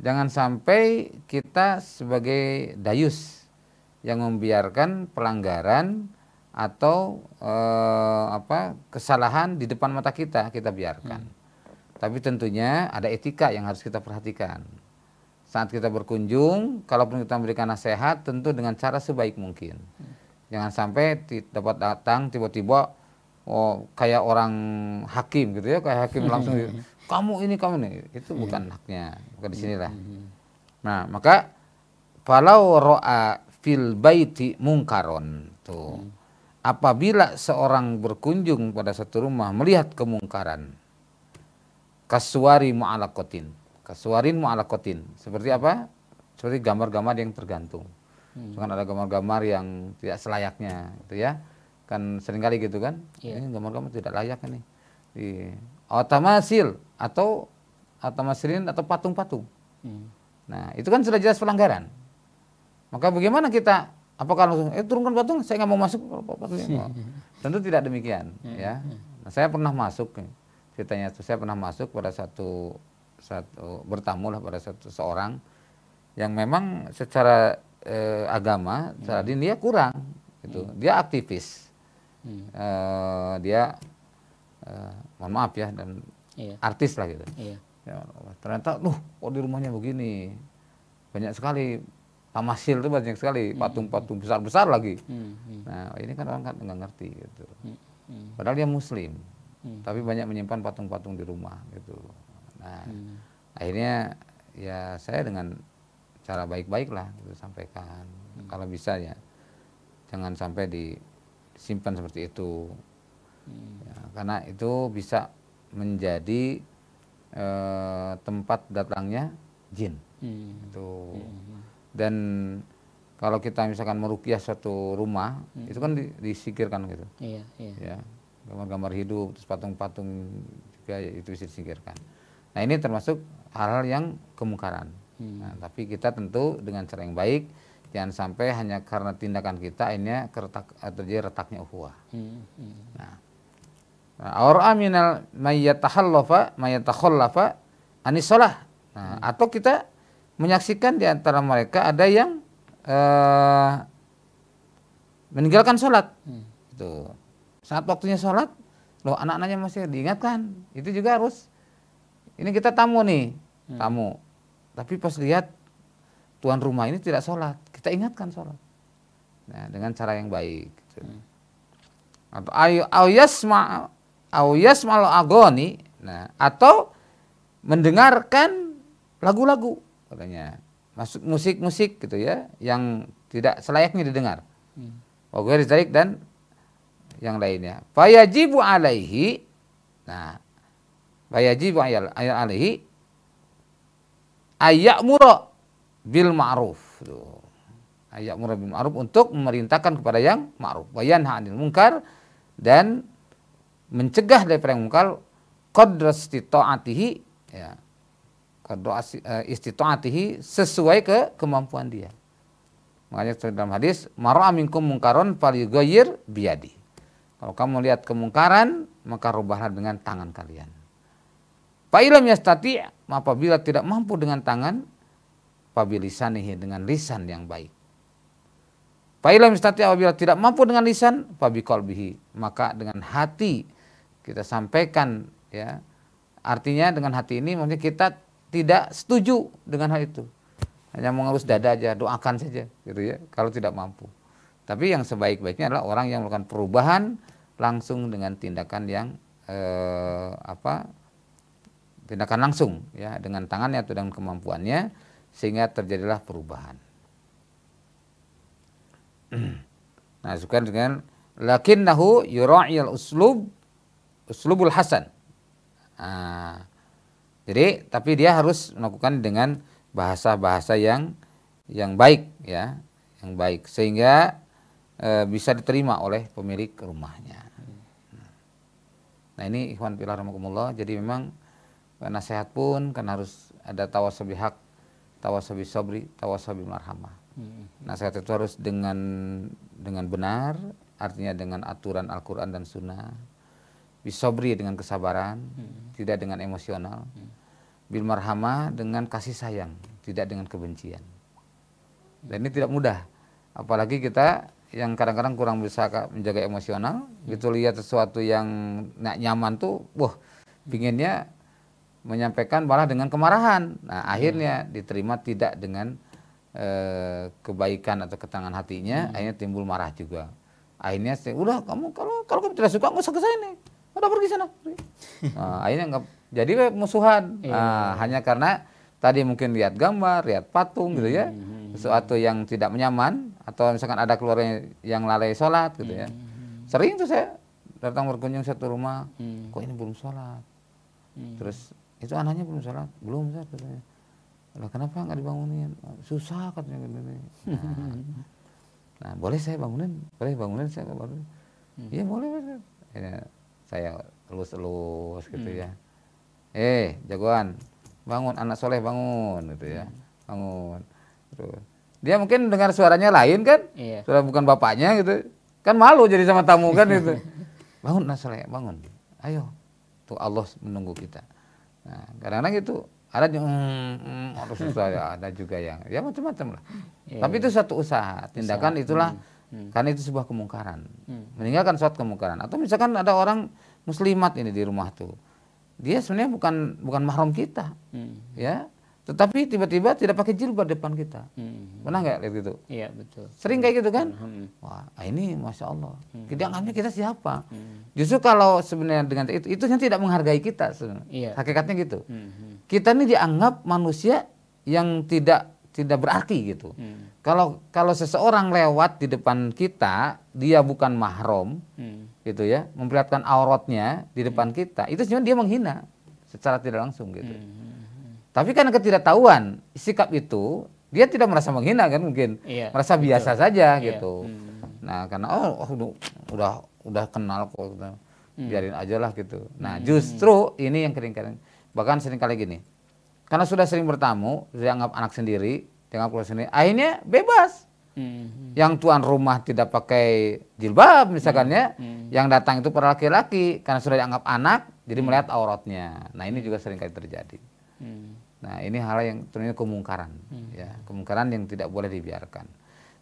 Jangan sampai kita sebagai dayus yang membiarkan pelanggaran atau e, apa kesalahan di depan mata kita kita biarkan. Hmm. Tapi tentunya ada etika yang harus kita perhatikan. Saat kita berkunjung, kalaupun kita memberikan nasihat, tentu dengan cara sebaik mungkin. Jangan sampai dapat datang tiba-tiba oh, kayak orang hakim gitu ya, kayak hakim langsung kamu ini kamu ini itu iya. bukan haknya, bukan di sinilah. Iya, iya. Nah, maka falau ro'a fil baiti mungkaron tuh. Hmm. Apabila seorang berkunjung pada satu rumah melihat kemungkaran, kasuari mu'alakotin kasuarin mu'alakotin seperti apa seperti gambar-gambar yang tergantung hmm. kan ada gambar-gambar yang tidak selayaknya itu ya kan seringkali gitu kan yeah. ini gambar-gambar tidak layak ini di otomasil atau otomasilin atau patung-patung hmm. nah itu kan sudah jelas pelanggaran maka bagaimana kita apakah langsung eh turunkan patung saya nggak mau masuk patungnya tentu tidak demikian hmm. ya nah, saya pernah masuk ceritanya itu saya pernah masuk pada satu satu bertamu lah pada satu seorang yang memang secara eh, agama, hmm. secara dia kurang itu Hmm. Dia aktivis. Hmm. Eh, dia eh, mohon maaf ya dan iya. artis lah gitu. Iya. Ya, ternyata loh kok di rumahnya begini. Banyak sekali tamasil itu banyak sekali hmm. patung-patung besar-besar lagi. Hmm. Hmm. Nah, ini kan orang kan nggak ngerti gitu. Hmm. Hmm. Padahal dia muslim hmm. tapi banyak menyimpan patung-patung di rumah gitu. Nah, hmm. akhirnya ya saya dengan cara baik-baik lah gitu sampaikan. Hmm. Kalau bisa ya jangan sampai disimpan seperti itu. Hmm. Ya, karena itu bisa menjadi e, tempat datangnya jin. Hmm. Itu. Hmm. Dan kalau kita misalkan merukiah satu rumah, hmm. itu kan disikirkan gitu. Iya, iya. Ya gambar-gambar hidup, terus patung-patung juga ya, itu bisa disingkirkan. Nah ini termasuk hal-hal yang kemungkaran. Hmm. Nah, tapi kita tentu dengan cara yang baik, jangan sampai hanya karena tindakan kita ini keretak, terjadi retaknya uhuah. Hmm. Hmm. Nah, nah Aur aminal mayyatahallafa mayyatahallafa anisolah. Nah, hmm. atau kita menyaksikan di antara mereka ada yang uh, meninggalkan sholat. Hmm. Tuh. Saat waktunya sholat, loh anak-anaknya masih diingatkan. Itu juga harus. Ini kita tamu nih, hmm. tamu. Tapi pas lihat tuan rumah ini tidak sholat, kita ingatkan sholat. Nah, dengan cara yang baik. Gitu. Hmm. Atau ayasma ayasma lo agoni. Nah, atau mendengarkan lagu-lagu katanya. Masuk musik-musik gitu ya yang tidak selayaknya didengar. Hmm. dan yang lainnya. Fayajibu alaihi. Nah, fayajibu alaihi ayak muro bil ma'ruf. ayak muro bil ma'ruf untuk memerintahkan kepada yang ma'ruf. bayan ha'anil mungkar dan mencegah daripada yang mungkar qadra istita'atihi ya. Qadra eh, istita'atihi sesuai ke kemampuan dia. Makanya dalam hadis, "Mar'a minkum mungkaron falyughayyir biyadi." Kalau kamu lihat kemungkaran, maka rubahlah dengan tangan kalian. Fa'ilam yastati, apabila tidak mampu dengan tangan, pabilisanihi dengan lisan yang baik. Fa'ilam yastati, apabila tidak mampu dengan lisan, pabikolbihi, maka dengan hati kita sampaikan ya. Artinya dengan hati ini maksudnya kita tidak setuju dengan hal itu. Hanya mengelus dada aja, doakan saja gitu ya, kalau tidak mampu. Tapi yang sebaik-baiknya adalah orang yang melakukan perubahan langsung dengan tindakan yang eh, apa tindakan langsung ya dengan tangannya atau dengan kemampuannya sehingga terjadilah perubahan. nah, suka dengan Lakin nahu yura'il uslub uslubul hasan. Nah, jadi tapi dia harus melakukan dengan bahasa-bahasa yang yang baik ya, yang baik sehingga Eh, bisa diterima oleh pemilik rumahnya. Nah ini ikhwan pilar rahmatullah, jadi memang eh, nasihat pun kan harus ada tawasabi hak, tawasabi sobri, tawasabi marhamah. Hmm. Nasihat itu harus dengan dengan benar, artinya dengan aturan Al-Quran dan Sunnah. Bisobri dengan kesabaran, hmm. tidak dengan emosional. Hmm. Bil marhamah dengan kasih sayang, tidak dengan kebencian. Dan ini tidak mudah, apalagi kita yang kadang-kadang kurang bisa menjaga emosional gitu lihat sesuatu yang nggak nyaman tuh wah pinginnya menyampaikan malah dengan kemarahan nah iya. akhirnya diterima tidak dengan e, kebaikan atau ketangan hatinya hmm. akhirnya timbul marah juga akhirnya udah kamu kalau kalau kamu tidak suka nggak usah ke sini udah pergi sana Nah, akhirnya nggak jadi musuhan iya. nah, hanya karena tadi mungkin lihat gambar lihat patung gitu ya hmm, hmm, hmm. sesuatu yang tidak menyaman atau misalkan ada keluarga yang lalai sholat gitu ya hmm, hmm, hmm. sering tuh saya datang berkunjung satu rumah hmm. kok ini belum sholat hmm. terus itu anaknya belum sholat belum sholat katanya lah kenapa nggak dibangunin susah katanya gitu nah, nah boleh saya bangunin boleh bangunin saya bangunin iya boleh ya, saya elus-elus gitu hmm. ya eh jagoan bangun anak soleh bangun gitu ya bangun terus dia mungkin dengar suaranya lain kan? Iya. Suara bukan bapaknya gitu. Kan malu jadi sama tamu kan itu. bangun Nasoleh, bangun. Ayo. Tuh Allah menunggu kita. Nah, kadang-kadang itu ada yang mm, mm, susah ya, ada juga yang ya macam-macam lah. Iya, Tapi iya. itu satu usaha, tindakan usaha. itulah hmm, hmm. karena itu sebuah kemungkaran. Hmm. Meninggalkan suatu kemungkaran atau misalkan ada orang muslimat ini di rumah tuh. Dia sebenarnya bukan bukan mahram kita. Hmm. Ya, tetapi tiba-tiba tidak pakai jilbab depan kita. Hmm. Pernah nggak lihat gitu? Iya betul. Sering kayak gitu kan? Hmm. Wah ah, ini masya Allah. Hmm. Kita kita siapa? Hmm. Justru kalau sebenarnya dengan itu, itu yang tidak menghargai kita sebenarnya. Iya. Hakikatnya gitu. Hmm. Kita ini dianggap manusia yang tidak tidak berarti gitu. Hmm. Kalau kalau seseorang lewat di depan kita, dia bukan mahrom, hmm. gitu ya, memperlihatkan auratnya di depan hmm. kita, itu sebenarnya dia menghina secara tidak langsung gitu. Hmm. Tapi karena ketidaktahuan sikap itu, dia tidak merasa menghina kan mungkin, iya, merasa betul. biasa saja iya. gitu. Hmm. Nah karena oh, oh udah udah kenal kok, gitu. hmm. biarin aja lah gitu. Nah hmm. justru ini yang kering-kering. Bahkan sering kali gini, karena sudah sering bertamu, dianggap anak sendiri, dianggap keluarga sendiri, akhirnya bebas. Hmm. Yang tuan rumah tidak pakai jilbab ya, hmm. hmm. yang datang itu para laki-laki karena sudah dianggap anak, jadi hmm. melihat auratnya. Nah ini juga sering kali terjadi. Hmm. Nah, ini hal yang tentunya kemungkaran, hmm. ya, kemungkaran yang tidak boleh dibiarkan.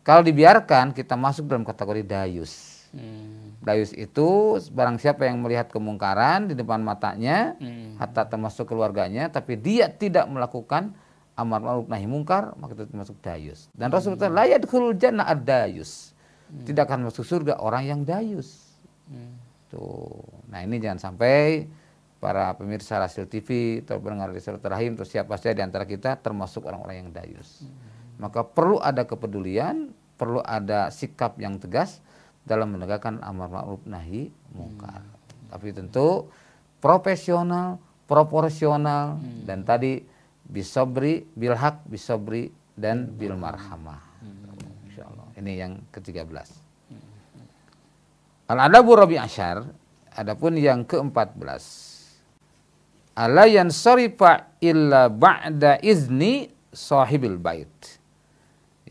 Kalau dibiarkan, kita masuk dalam kategori dayus. Hmm. Dayus itu barang siapa yang melihat kemungkaran di depan matanya, hmm. hatta termasuk keluarganya, tapi dia tidak melakukan amar ma'ruf nahi mungkar, maka itu termasuk dayus. Dan rasulullah hmm. layak yadkhulul jannah ad-dayus. Hmm. Tidak akan masuk surga orang yang dayus. Hmm. Tuh. Nah, ini jangan sampai para pemirsa hasil TV atau pendengar Rasul Terahim atau siapa saja di antara kita termasuk orang-orang yang dayus. Hmm. Maka perlu ada kepedulian, perlu ada sikap yang tegas dalam menegakkan amar ma'ruf nahi mungkar. Hmm. Tapi tentu profesional, proporsional hmm. dan tadi bisa beri bil hak, bisa beri dan hmm. bil marhamah. Hmm. Ini yang ke-13. Hmm. Al-adabu rabi asyar adapun yang ke-14 ala yansarifa illa ba'da izni sahibil bait.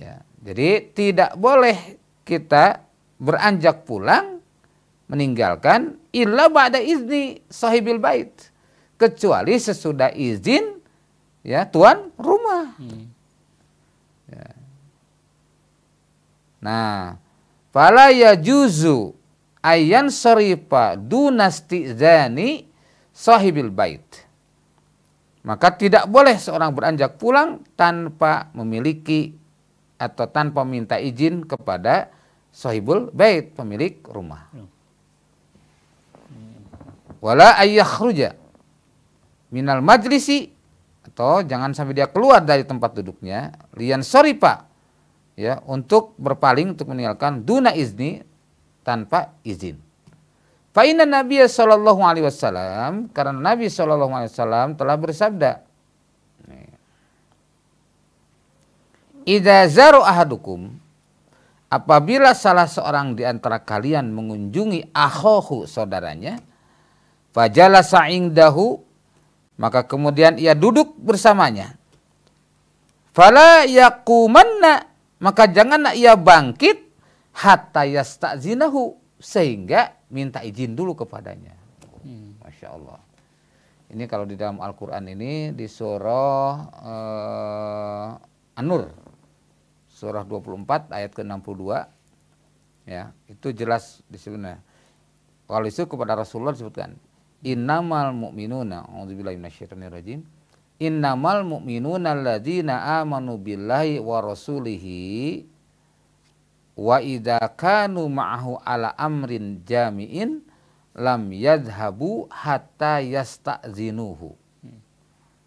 Ya, jadi tidak boleh kita beranjak pulang meninggalkan illa ba'da izni sahibil bait kecuali sesudah izin ya tuan rumah. Hmm. Ya. Nah, fala yajuzu ayan sarifa zani sahibil bait. Maka tidak boleh seorang beranjak pulang tanpa memiliki atau tanpa minta izin kepada sahibul bait, pemilik rumah. Ya. Wala ayyakhruja minal majlisi atau jangan sampai dia keluar dari tempat duduknya lian sorry pak ya untuk berpaling untuk meninggalkan duna izni tanpa izin. Fa'inna Nabi Sallallahu Alaihi Wasallam karena Nabi Sallallahu Alaihi Wasallam telah bersabda, Ida zaru ahadukum apabila salah seorang di antara kalian mengunjungi ahohu saudaranya, fajala sa'ing dahu maka kemudian ia duduk bersamanya. Fala yakumanna maka janganlah ia bangkit hatta yastazinahu sehingga minta izin dulu kepadanya. Hmm. Masya Allah. Ini kalau di dalam Al-Quran ini di surah uh, An-Nur, surah 24 ayat ke-62, ya itu jelas di sebenarnya. Kalau itu kepada Rasulullah disebutkan, innamal mu'minuna, auzubillahi innamal mu'minuna alladzina amanu billahi wa rasulihi wa idza kanu ma'ahu ala amrin jami'in lam yadhhabu hatta yastazinuhu.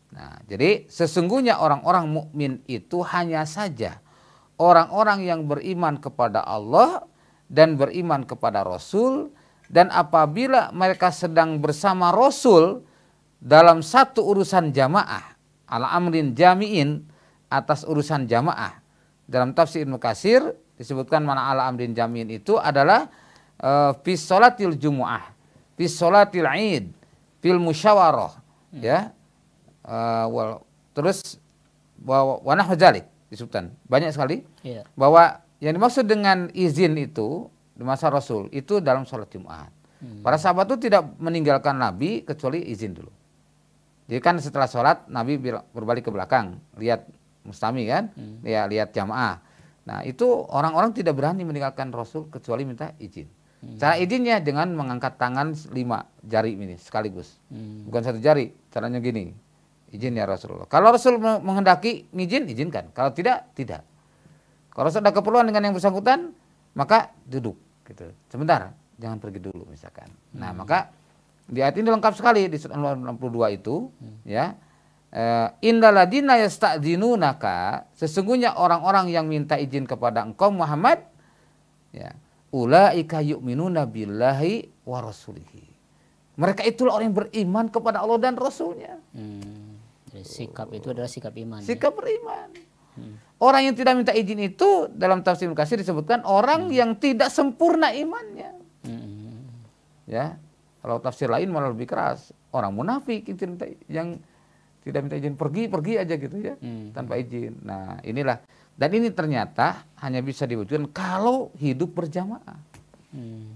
Nah, jadi sesungguhnya orang-orang mukmin itu hanya saja orang-orang yang beriman kepada Allah dan beriman kepada Rasul dan apabila mereka sedang bersama Rasul dalam satu urusan jamaah ala amrin jami'in atas urusan jamaah dalam tafsir Ibnu Katsir disebutkan mana ala amrin jamin itu adalah uh, fi salatil jumuah, fi salatil id, fil musyawarah, hmm. ya. Uh, eh, well, terus bahwa wa disebutkan banyak sekali yeah. bahwa yang dimaksud dengan izin itu di masa Rasul itu dalam sholat Jumat. Hmm. Para sahabat itu tidak meninggalkan Nabi kecuali izin dulu. Jadi kan setelah sholat Nabi berbalik ke belakang lihat mustami kan, hmm. ya lihat jamaah. Nah itu orang-orang tidak berani meninggalkan Rasul kecuali minta izin. Hmm. Cara izinnya dengan mengangkat tangan lima jari ini sekaligus, hmm. bukan satu jari. Caranya gini, izin ya Rasulullah. Kalau Rasul menghendaki izin, izinkan. Kalau tidak, tidak. Kalau Rasul ada keperluan dengan yang bersangkutan, maka duduk gitu. Sebentar, jangan pergi dulu misalkan. Nah, hmm. Nah maka di ayat ini lengkap sekali di surat 62 itu, hmm. ya Eh, Indaladina yasta'dinunaka sesungguhnya orang-orang yang minta izin kepada engkau Muhammad ya ulaika yu'minuna billahi wa rasulihi. Mereka itulah orang yang beriman kepada Allah dan Rasulnya. Hmm. Jadi sikap itu adalah sikap iman. Ya? Sikap ya? beriman. Hmm. Orang yang tidak minta izin itu dalam tafsir Kasir disebutkan orang hmm. yang tidak sempurna imannya. Hmm. Ya, kalau tafsir lain malah lebih keras orang munafik yang, yang tidak minta izin pergi pergi aja gitu ya hmm. tanpa izin nah inilah dan ini ternyata hanya bisa diwujudkan kalau hidup berjamaah hmm.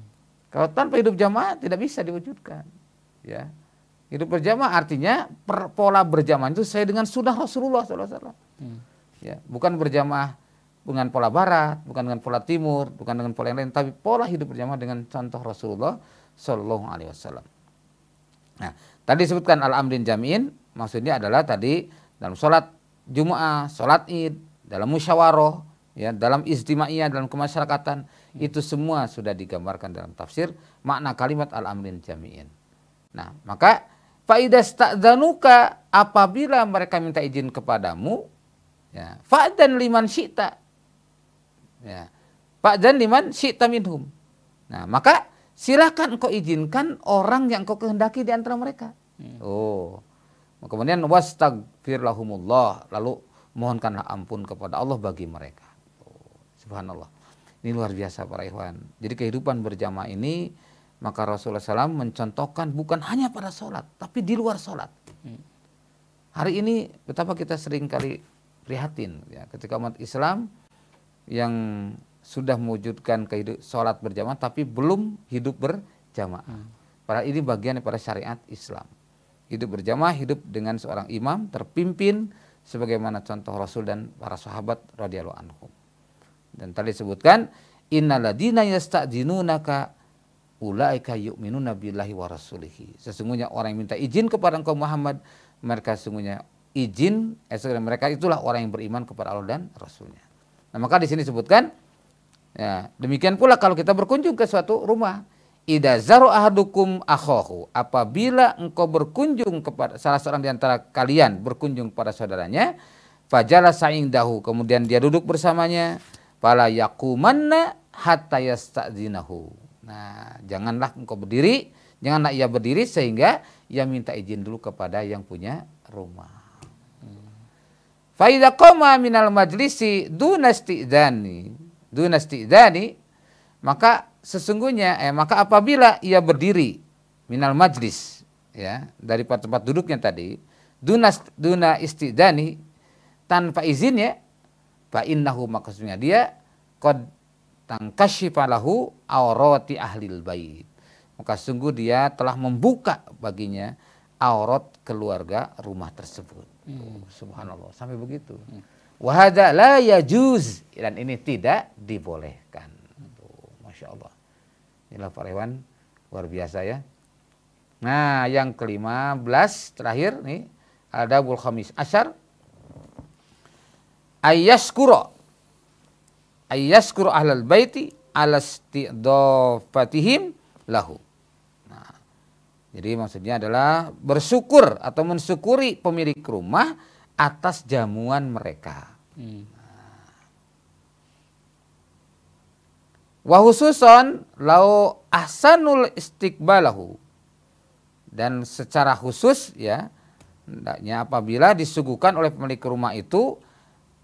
kalau tanpa hidup jamaah tidak bisa diwujudkan ya hidup berjamaah artinya per, pola berjamaah itu saya dengan sunnah Rasulullah SAW hmm. ya bukan berjamaah dengan pola barat bukan dengan pola timur bukan dengan pola yang lain tapi pola hidup berjamaah dengan contoh Rasulullah Shallallahu Alaihi Wasallam nah tadi disebutkan al amrin jamin maksudnya adalah tadi dalam sholat Jumat, sholat Id, dalam musyawarah, ya, dalam istimaiyah, dalam kemasyarakatan, hmm. itu semua sudah digambarkan dalam tafsir makna kalimat al-amrin jami'in. Nah, maka faidah danuka apabila mereka minta izin kepadamu, ya, fa'dan liman syi'ta. Ya, fa'dan liman syi'ta minhum. Nah, maka silahkan kau izinkan orang yang kau kehendaki di antara mereka. Hmm. Oh, Kemudian wastagfirlahumullah lalu mohonkanlah ampun kepada Allah bagi mereka. Subhanallah. Ini luar biasa para ikhwan. Jadi kehidupan berjamaah ini maka Rasulullah SAW mencontohkan bukan hanya pada sholat tapi di luar sholat. Hmm. Hari ini betapa kita sering kali prihatin ya ketika umat Islam yang sudah mewujudkan kehidupan sholat berjamaah tapi belum hidup berjamaah. Hmm. Para ini bagian daripada syariat Islam hidup berjamaah, hidup dengan seorang imam terpimpin sebagaimana contoh Rasul dan para sahabat radhiyallahu anhum. Dan tadi disebutkan innaladina yasta'dinunaka ulaika yu'minuna billahi wa rasulihi. Sesungguhnya orang yang minta izin kepada engkau Muhammad, mereka sesungguhnya izin eh, mereka itulah orang yang beriman kepada Allah dan Rasulnya. Nah maka di sini disebutkan ya, demikian pula kalau kita berkunjung ke suatu rumah Ida zaru ahadukum akhohu. Apabila engkau berkunjung kepada salah seorang di antara kalian berkunjung kepada saudaranya, fajala saing dahu. Kemudian dia duduk bersamanya. pala yakumanna hatta yasta'zinahu. Nah, janganlah engkau berdiri, janganlah ia berdiri sehingga ia minta izin dulu kepada yang punya rumah. Hmm. Faida koma minal majlisi dunasti dani, maka sesungguhnya eh maka apabila ia berdiri minal majlis ya dari tempat duduknya tadi dunas duna istidani tanpa izin ya fa innahu maksudnya dia qad tangkasyifalahu aurati ahli bait maka sungguh dia telah membuka baginya aurat keluarga rumah tersebut hmm. subhanallah sampai begitu wa hadza la yajuz dan ini tidak dibolehkan masya Allah Inilah para hewan luar biasa ya. Nah, yang kelima belas terakhir nih ada bul khamis asyar ayas kuro ahlal baiti alastidofatihim lahu. Nah, jadi maksudnya adalah bersyukur atau mensyukuri pemilik rumah atas jamuan mereka. Hmm. Wa khususan lau ahsanul istiqbalahu. Dan secara khusus ya, hendaknya apabila disuguhkan oleh pemilik rumah itu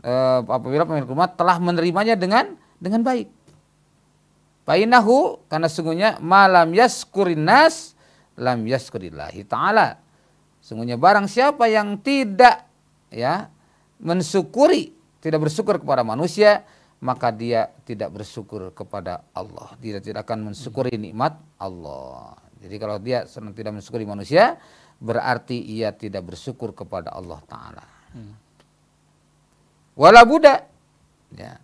eh, apabila pemilik rumah telah menerimanya dengan dengan baik. Fainahu karena sungguhnya malam yaskurin nas lam yaskurillahi taala. Sungguhnya barang siapa yang tidak ya mensyukuri, tidak bersyukur kepada manusia, maka dia tidak bersyukur kepada Allah. Dia tidak akan mensyukuri nikmat Allah. Jadi kalau dia senang tidak mensyukuri manusia, berarti ia tidak bersyukur kepada Allah Ta'ala. Hmm. Wala Buddha. Ya.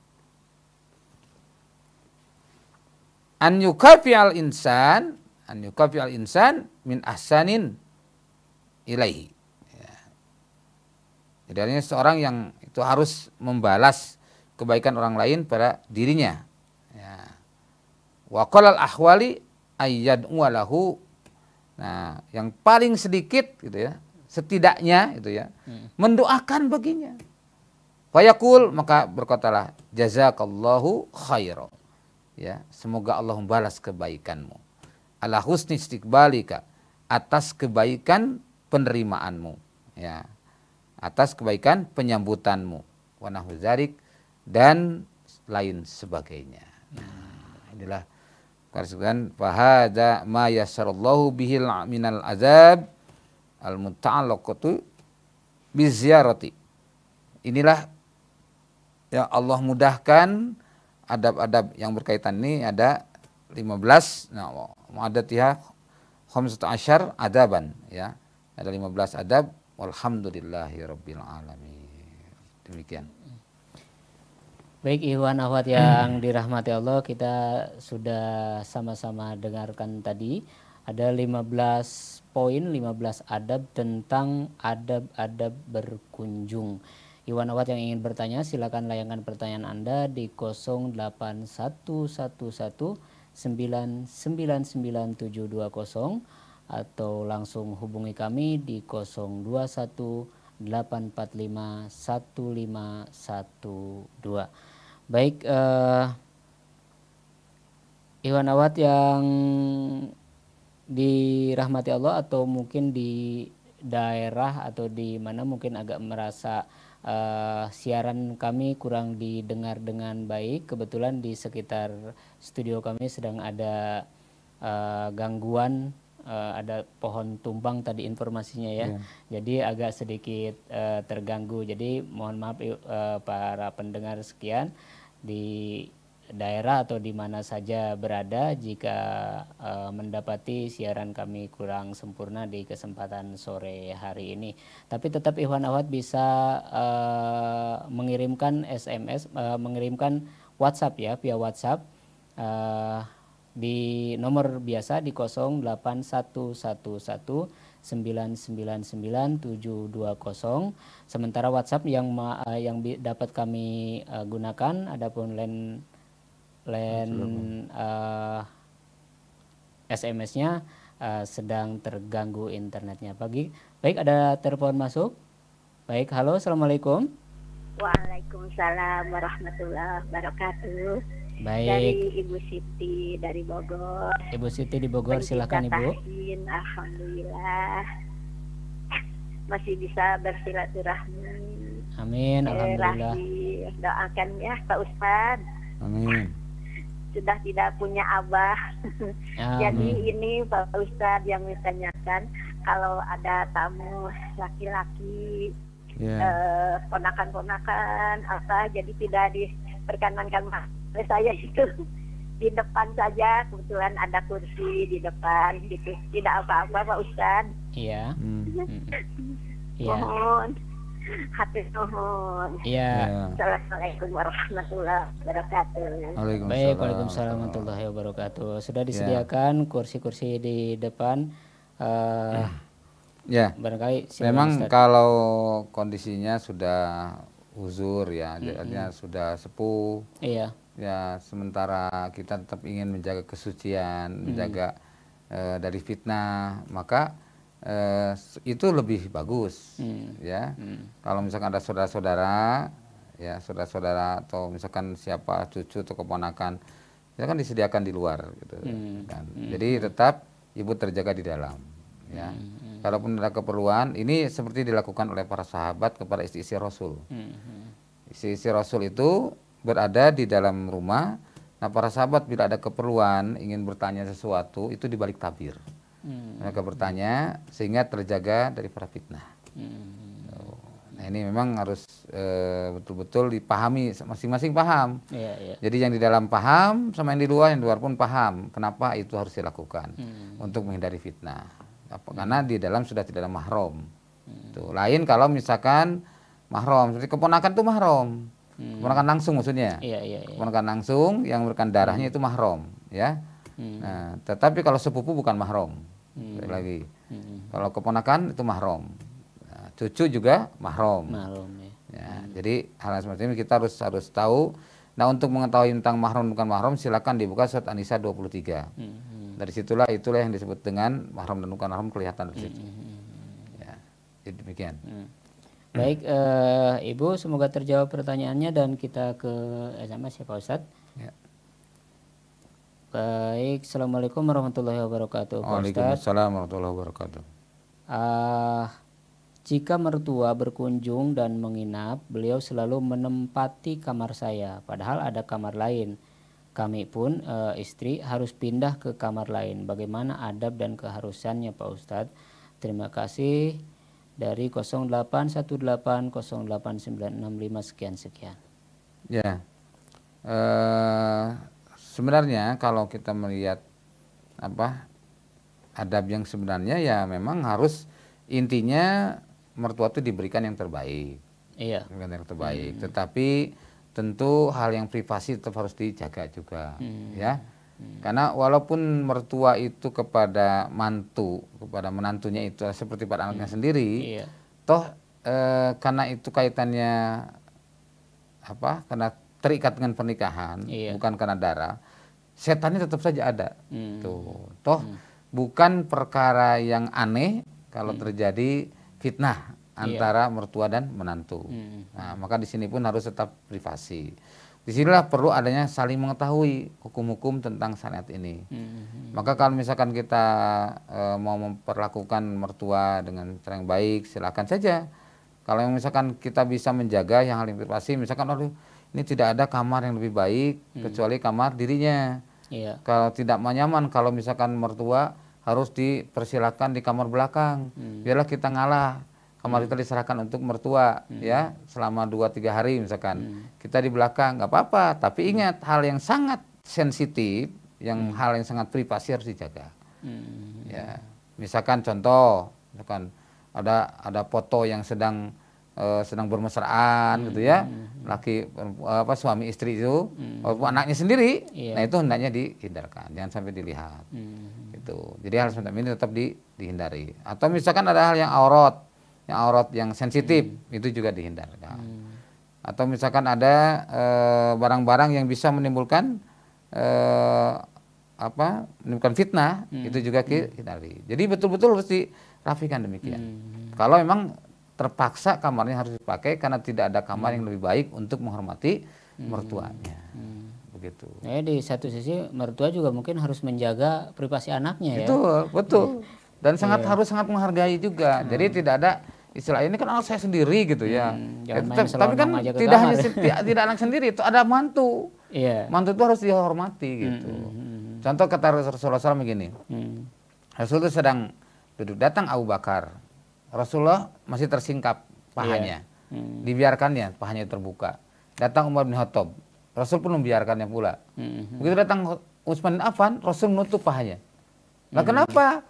An yukafi al insan, an yukafi al insan min ahsanin ilaihi. Ya. Jadi seorang yang itu harus membalas kebaikan orang lain pada dirinya. Ya. Wa qalal ahwali ayyad'u Nah, yang paling sedikit gitu ya, setidaknya gitu ya, hmm. mendoakan baginya. Fayakul maka berkatalah jazakallahu khairan. Ya, semoga Allah membalas kebaikanmu. Ala husni istiqbalika atas kebaikan penerimaanmu, ya. Atas kebaikan penyambutanmu. Wa nahuzarik dan lain sebagainya. Nah, inilah kan fahada ma yasarallahu bihil minal azab al mutta'allaqatu biziarati. Inilah yang Allah mudahkan adab-adab yang berkaitan ini ada 15 nah muadatiha khamsatu asyar adaban ya. Ada 15 adab walhamdulillahirabbil alamin. Demikian. Baik Iwan Ahwat yang hmm. dirahmati Allah, kita sudah sama-sama dengarkan tadi ada 15 poin, 15 adab tentang adab-adab berkunjung. Iwan Awat yang ingin bertanya silakan layangkan pertanyaan Anda di 08111999720 atau langsung hubungi kami di 021 845 1512. Baik uh, Iwan awat yang dirahmati Allah atau mungkin di daerah atau di mana mungkin agak merasa uh, siaran kami kurang didengar dengan baik. Kebetulan di sekitar studio kami sedang ada uh, gangguan, uh, ada pohon tumbang tadi informasinya ya. Yeah. Jadi agak sedikit uh, terganggu. Jadi mohon maaf uh, para pendengar sekian di daerah atau di mana saja berada jika uh, mendapati siaran kami kurang sempurna di kesempatan sore hari ini. Tapi tetap Iwan Awad bisa uh, mengirimkan SMS, uh, eh, mengirimkan WhatsApp ya via WhatsApp uh, di nomor biasa di 08111 sembilan Sementara WhatsApp yang uh, yang dapat kami uh, gunakan adapun lain lain uh, eh, SMS-nya uh, sedang terganggu internetnya. Pagi. Baik, ada telepon masuk. Baik, halo, assalamualaikum. Waalaikumsalam warahmatullahi wabarakatuh. Baik. Dari Ibu Siti dari Bogor. Ibu Siti di Bogor, silakan Ibu. Tahin, Alhamdulillah. Masih bisa bersilaturahmi. Amin, alhamdulillah. Doakan ya Pak Ustad. Amin. Sudah tidak punya abah. Jadi ini Pak Ustad yang ditanyakan kalau ada tamu laki-laki yeah. Ya. Uh, ponakan-ponakan apa jadi tidak diperkenankan mas saya itu di depan saja kebetulan ada kursi di depan gitu tidak apa-apa pak Ustad iya. Hmm. iya mohon hati mohon iya assalamualaikum warahmatullahi wabarakatuh baik waalaikumsalam warahmatullahi wabarakatuh sudah ya. disediakan kursi-kursi di depan uh, ya barangkali memang kalau kondisinya sudah uzur ya mm -hmm. artinya sudah sepuh iya ya sementara kita tetap ingin menjaga kesucian, hmm. menjaga e, dari fitnah, maka e, itu lebih bagus hmm. ya. Hmm. Kalau misalkan ada saudara-saudara, ya saudara-saudara atau misalkan siapa cucu atau keponakan, itu ya kan disediakan di luar gitu ya, hmm. kan. Hmm. Jadi tetap ibu terjaga di dalam ya. Hmm, hmm. Kalaupun ada keperluan, ini seperti dilakukan oleh para sahabat kepada istri-istri Rasul. Hmm. hmm. Istri-istri Rasul itu berada di dalam rumah. Nah para sahabat bila ada keperluan ingin bertanya sesuatu itu dibalik tabir. Hmm. Mereka bertanya sehingga terjaga dari para fitnah. Hmm. Nah ini memang harus eh, betul-betul dipahami masing-masing paham. Yeah, yeah. Jadi yang di dalam paham sama yang di luar yang di luar pun paham kenapa itu harus dilakukan hmm. untuk menghindari fitnah. Apa, hmm. Karena di dalam sudah tidak ada mahrum. Hmm. Tuh lain kalau misalkan mahrum, seperti keponakan itu mahrum. Hmm. Keponakan langsung maksudnya. Iya, iya, iya. Keponakan langsung yang berikan darahnya hmm. itu mahrom, ya. Hmm. Nah, tetapi kalau sepupu bukan mahrom. Hmm. lagi. Hmm. Kalau keponakan itu mahrom. Nah, cucu juga mahrom. Mahrom ya. ya hmm. Jadi hal hal seperti ini kita harus harus tahu. Nah, untuk mengetahui tentang mahrom bukan mahrom silakan dibuka surat Anisa dua 23. Hmm dari situlah itulah yang disebut dengan mahrom dan bukan mahrom kelihatan dari situ. Hmm hmm, hmm. -hmm. Ya, jadi demikian. hmm. Hmm. Baik, uh, Ibu, semoga terjawab pertanyaannya dan kita ke SMS ya Pak Ustadz. Ya. Baik, Assalamualaikum warahmatullahi wabarakatuh. Waalaikumsalam warahmatullahi wabarakatuh. Uh, jika mertua berkunjung dan menginap, beliau selalu menempati kamar saya, padahal ada kamar lain. Kami pun e, istri harus pindah ke kamar lain. Bagaimana adab dan keharusannya, Pak Ustadz? Terima kasih dari 081808965 sekian sekian. Ya, uh, sebenarnya kalau kita melihat apa adab yang sebenarnya ya memang harus intinya mertua itu diberikan yang terbaik. Iya. Diberikan yang terbaik. Hmm. Tetapi tentu hal yang privasi tetap harus dijaga juga, hmm. ya karena walaupun mertua itu kepada mantu, kepada menantunya itu seperti pada anaknya hmm. sendiri, iya. toh e, karena itu kaitannya apa? Karena terikat dengan pernikahan, iya. bukan karena darah. Setannya tetap saja ada. Hmm. Tuh, toh hmm. bukan perkara yang aneh kalau hmm. terjadi fitnah iya. antara iya. mertua dan menantu. Hmm. Nah, maka di sini pun harus tetap privasi. Disinilah perlu adanya saling mengetahui hukum-hukum tentang syariat ini. Hmm. Maka kalau misalkan kita e, mau memperlakukan mertua dengan cara yang baik, silakan saja. Kalau misalkan kita bisa menjaga yang hal privasi, misalkan lalu ini tidak ada kamar yang lebih baik hmm. kecuali kamar dirinya. Iya. Kalau tidak nyaman, kalau misalkan mertua harus dipersilakan di kamar belakang, hmm. biarlah kita ngalah kamar hmm. kita diserahkan untuk mertua hmm. ya selama dua tiga hari misalkan hmm. kita di belakang nggak apa-apa tapi hmm. ingat hmm. hal yang sangat sensitif yang hmm. hal yang sangat privasi harus dijaga hmm. ya misalkan contoh misalkan ada ada foto yang sedang uh, sedang bermesraan hmm. gitu ya hmm. hmm. laki eh, apa suami istri itu hmm. anaknya sendiri yeah. nah itu hendaknya dihindarkan jangan sampai dilihat hmm. itu jadi harus semacam ini tetap di, dihindari atau misalkan ada hal yang aurat yang aurat yang sensitif hmm. itu juga dihindarkan. Hmm. Atau misalkan ada eh, barang-barang e, yang bisa menimbulkan e, apa? menimbulkan fitnah hmm. itu juga hmm. Jadi betul-betul harus dirafikan demikian. Hmm. Kalau memang terpaksa kamarnya harus dipakai karena tidak ada kamar hmm. yang lebih baik untuk menghormati hmm. mertuanya. Hmm. Begitu. Jadi di satu sisi mertua juga mungkin harus menjaga privasi anaknya betul, ya. Betul, betul. Hmm dan sangat yeah. harus sangat menghargai juga. Hmm. Jadi tidak ada istilah ini kan anak saya sendiri gitu ya. Hmm, kan ya tapi kan tidak hanya tidak, tidak anak sendiri itu ada mantu. Yeah. Mantu itu harus dihormati hmm, gitu. Hmm, hmm, hmm, Contoh kata Rasulullah SAW begini. Hmm. Rasulullah sedang duduk datang Abu Bakar. Rasulullah masih tersingkap pahanya. Yeah. Hmm. Dibiarkannya pahanya terbuka. Datang Umar bin Khattab. Rasul pun membiarkannya pula. Hmm. hmm. Begitu datang Utsman bin Affan, Rasul menutup pahanya. Nah, kenapa?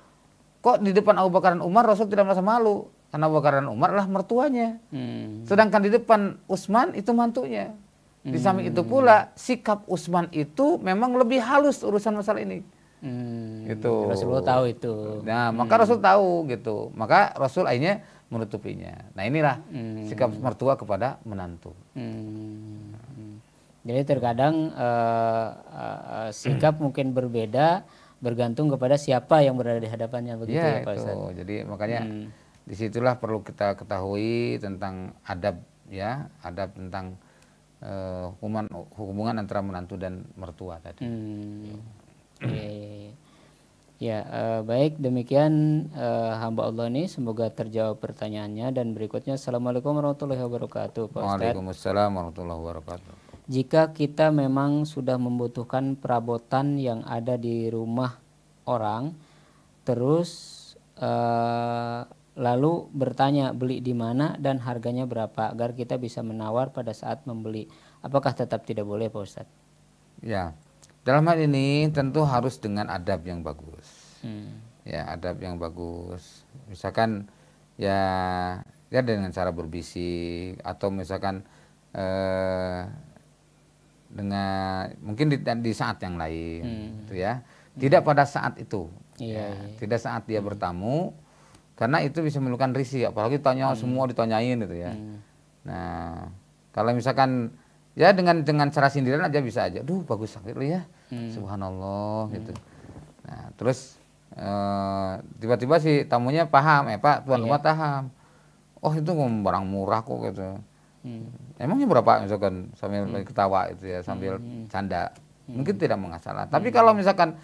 Kok di depan Abu Bakar dan Umar Rasul tidak merasa malu? Karena Abu Bakar dan Umar lah mertuanya. Hmm. Sedangkan di depan Utsman itu mantunya. Di samping itu hmm. pula sikap Utsman itu memang lebih halus urusan masalah ini. Hmm, itu Rasulullah tahu itu. Nah, maka Rasul hmm. tahu gitu. Maka Rasul akhirnya menutupinya. Nah, inilah hmm. sikap mertua kepada menantu. Hmm. Jadi terkadang uh, uh, sikap mungkin berbeda bergantung kepada siapa yang berada di hadapannya begitu ya, ya Pak itu. Ustaz. Jadi makanya hmm. disitulah perlu kita ketahui tentang adab ya, adab tentang uh, eh, hubungan hubungan antara menantu dan mertua tadi. Hmm. Iya, iya, iya. Ya, uh, baik demikian uh, hamba Allah ini semoga terjawab pertanyaannya dan berikutnya assalamualaikum warahmatullahi wabarakatuh. Pak Waalaikumsalam warahmatullahi wabarakatuh jika kita memang sudah membutuhkan perabotan yang ada di rumah orang terus e, lalu bertanya beli di mana dan harganya berapa agar kita bisa menawar pada saat membeli apakah tetap tidak boleh Pak Ustadz? Ya dalam hal ini tentu harus dengan adab yang bagus hmm. ya adab yang bagus misalkan ya ya dengan cara berbisik atau misalkan E, dengan mungkin di, di saat yang lain hmm. itu ya tidak hmm. pada saat itu yeah, ya. yeah. tidak saat dia hmm. bertamu karena itu bisa menimbulkan risih apalagi tanya hmm. semua ditanyain itu ya hmm. nah kalau misalkan ya dengan dengan cara sindiran aja bisa aja duh bagus sakit lu ya hmm. subhanallah hmm. gitu nah terus eh, tiba-tiba uh, si tamunya paham eh pak tuan iya. rumah yeah. paham oh itu barang murah kok gitu hmm. Emangnya berapa misalkan sambil hmm. ketawa itu ya sambil hmm, hmm. canda. Hmm. Mungkin tidak mengasalah. Tapi hmm. kalau misalkan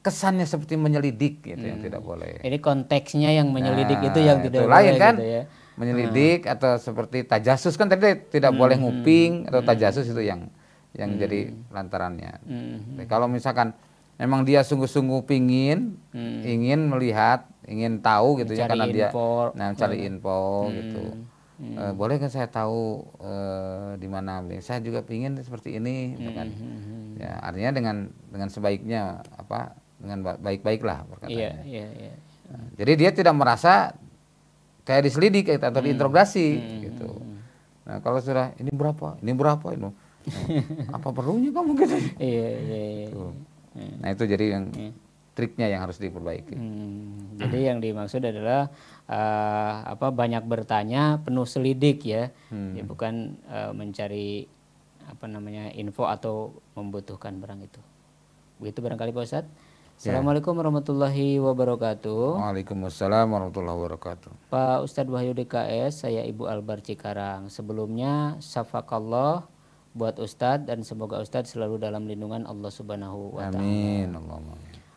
kesannya seperti menyelidik itu hmm. yang tidak boleh. Ini konteksnya yang menyelidik nah, itu yang tidak itu boleh lain kan? Gitu ya. Menyelidik hmm. atau seperti tajasus kan tadi tidak hmm. boleh nguping atau hmm. tajasus itu yang yang hmm. jadi lantarannya. Hmm. Kalau misalkan memang dia sungguh-sungguh pingin hmm. ingin melihat ingin tahu gitu mencari ya karena info. dia nah cari hmm. info gitu. hmm. gitu Eh, hmm. e, boleh kan saya tahu e, di mana saya juga ingin seperti ini gitu hmm. kan hmm, hmm, hmm. ya artinya dengan dengan sebaiknya apa dengan baik-baiklah perkataannya yeah, yeah, yeah. Nah, jadi dia tidak merasa kayak diselidik eh, atau hmm. diinterogasi hmm. gitu nah kalau sudah ini berapa ini berapa ini nah, apa perlunya kamu gitu iya iya iya, gitu. iya. nah itu jadi yang yeah. triknya yang harus diperbaiki hmm. jadi yang dimaksud adalah uh, apa banyak bertanya, penuh selidik ya. Hmm. Ya bukan uh, mencari apa namanya info atau membutuhkan barang itu. Begitu barangkali Pak Ustadz. Ya. Assalamualaikum warahmatullahi wabarakatuh. Waalaikumsalam warahmatullahi wabarakatuh. Pak Ustadz Wahyu DKS, saya Ibu Albar Cikarang. Sebelumnya, safakallah buat Ustadz dan semoga Ustadz selalu dalam lindungan Allah Subhanahu wa Ta'ala. Amin.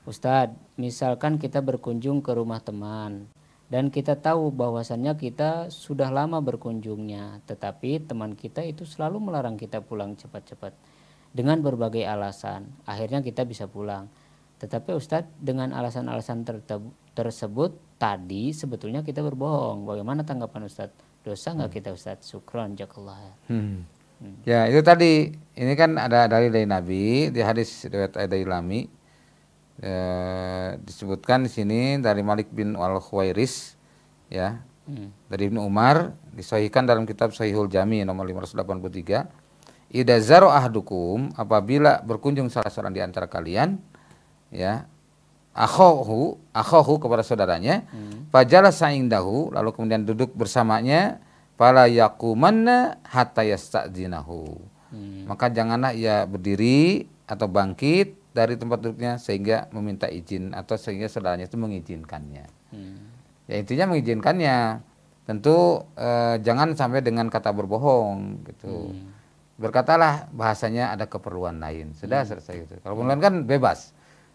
Ustadz, misalkan kita berkunjung ke rumah teman, dan kita tahu bahwasannya kita sudah lama berkunjungnya tetapi teman kita itu selalu melarang kita pulang cepat-cepat dengan berbagai alasan akhirnya kita bisa pulang tetapi Ustadz dengan alasan-alasan tersebut tadi sebetulnya kita berbohong bagaimana tanggapan Ustadz dosa nggak hmm. kita Ustadz syukron jakallah. hmm. hmm. ya itu tadi ini kan ada dari dari Nabi di hadis riwayat dari Lami e, disebutkan di sini dari Malik bin Al Khuwairis ya hmm. dari Ibnu Umar disahihkan dalam kitab Sahihul Jami nomor 583 Ida zaro ahdukum apabila berkunjung salah seorang di antara kalian ya akhohu akhohu kepada saudaranya hmm. fajala saing dahu lalu kemudian duduk bersamanya fala yakumanna hatta yasta'dinahu hmm. maka janganlah ia berdiri atau bangkit dari tempat duduknya sehingga meminta izin atau sehingga saudaranya itu mengizinkannya. Hmm. Ya intinya mengizinkannya. Tentu eh, jangan sampai dengan kata berbohong gitu. Hmm. Berkatalah bahasanya ada keperluan lain. Sudah hmm. selesai itu. Kalau hmm. kan bebas.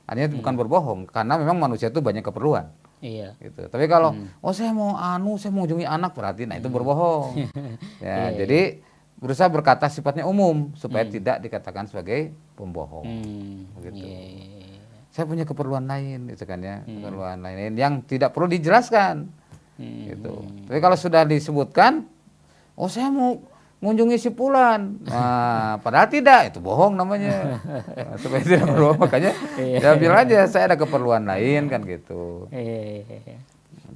Artinya hmm. bukan berbohong karena memang manusia itu banyak keperluan. Iya. Gitu. Tapi kalau hmm. oh saya mau anu, saya mau kunjungi anak berarti nah itu hmm. berbohong. ya, iya, jadi iya. berusaha berkata sifatnya umum supaya hmm. tidak dikatakan sebagai pembohong hmm, gitu. Yeah. Iya, iya. Saya punya keperluan lain gitu kan ya, hmm. keperluan lain yang tidak perlu dijelaskan. Hmm. Gitu. Tapi kalau sudah disebutkan, oh saya mau mengunjungi si Pulan. Nah, padahal tidak, itu bohong namanya. Nah, supaya tidak perlu makanya saya bilang aja saya ada keperluan lain kan gitu. Iya,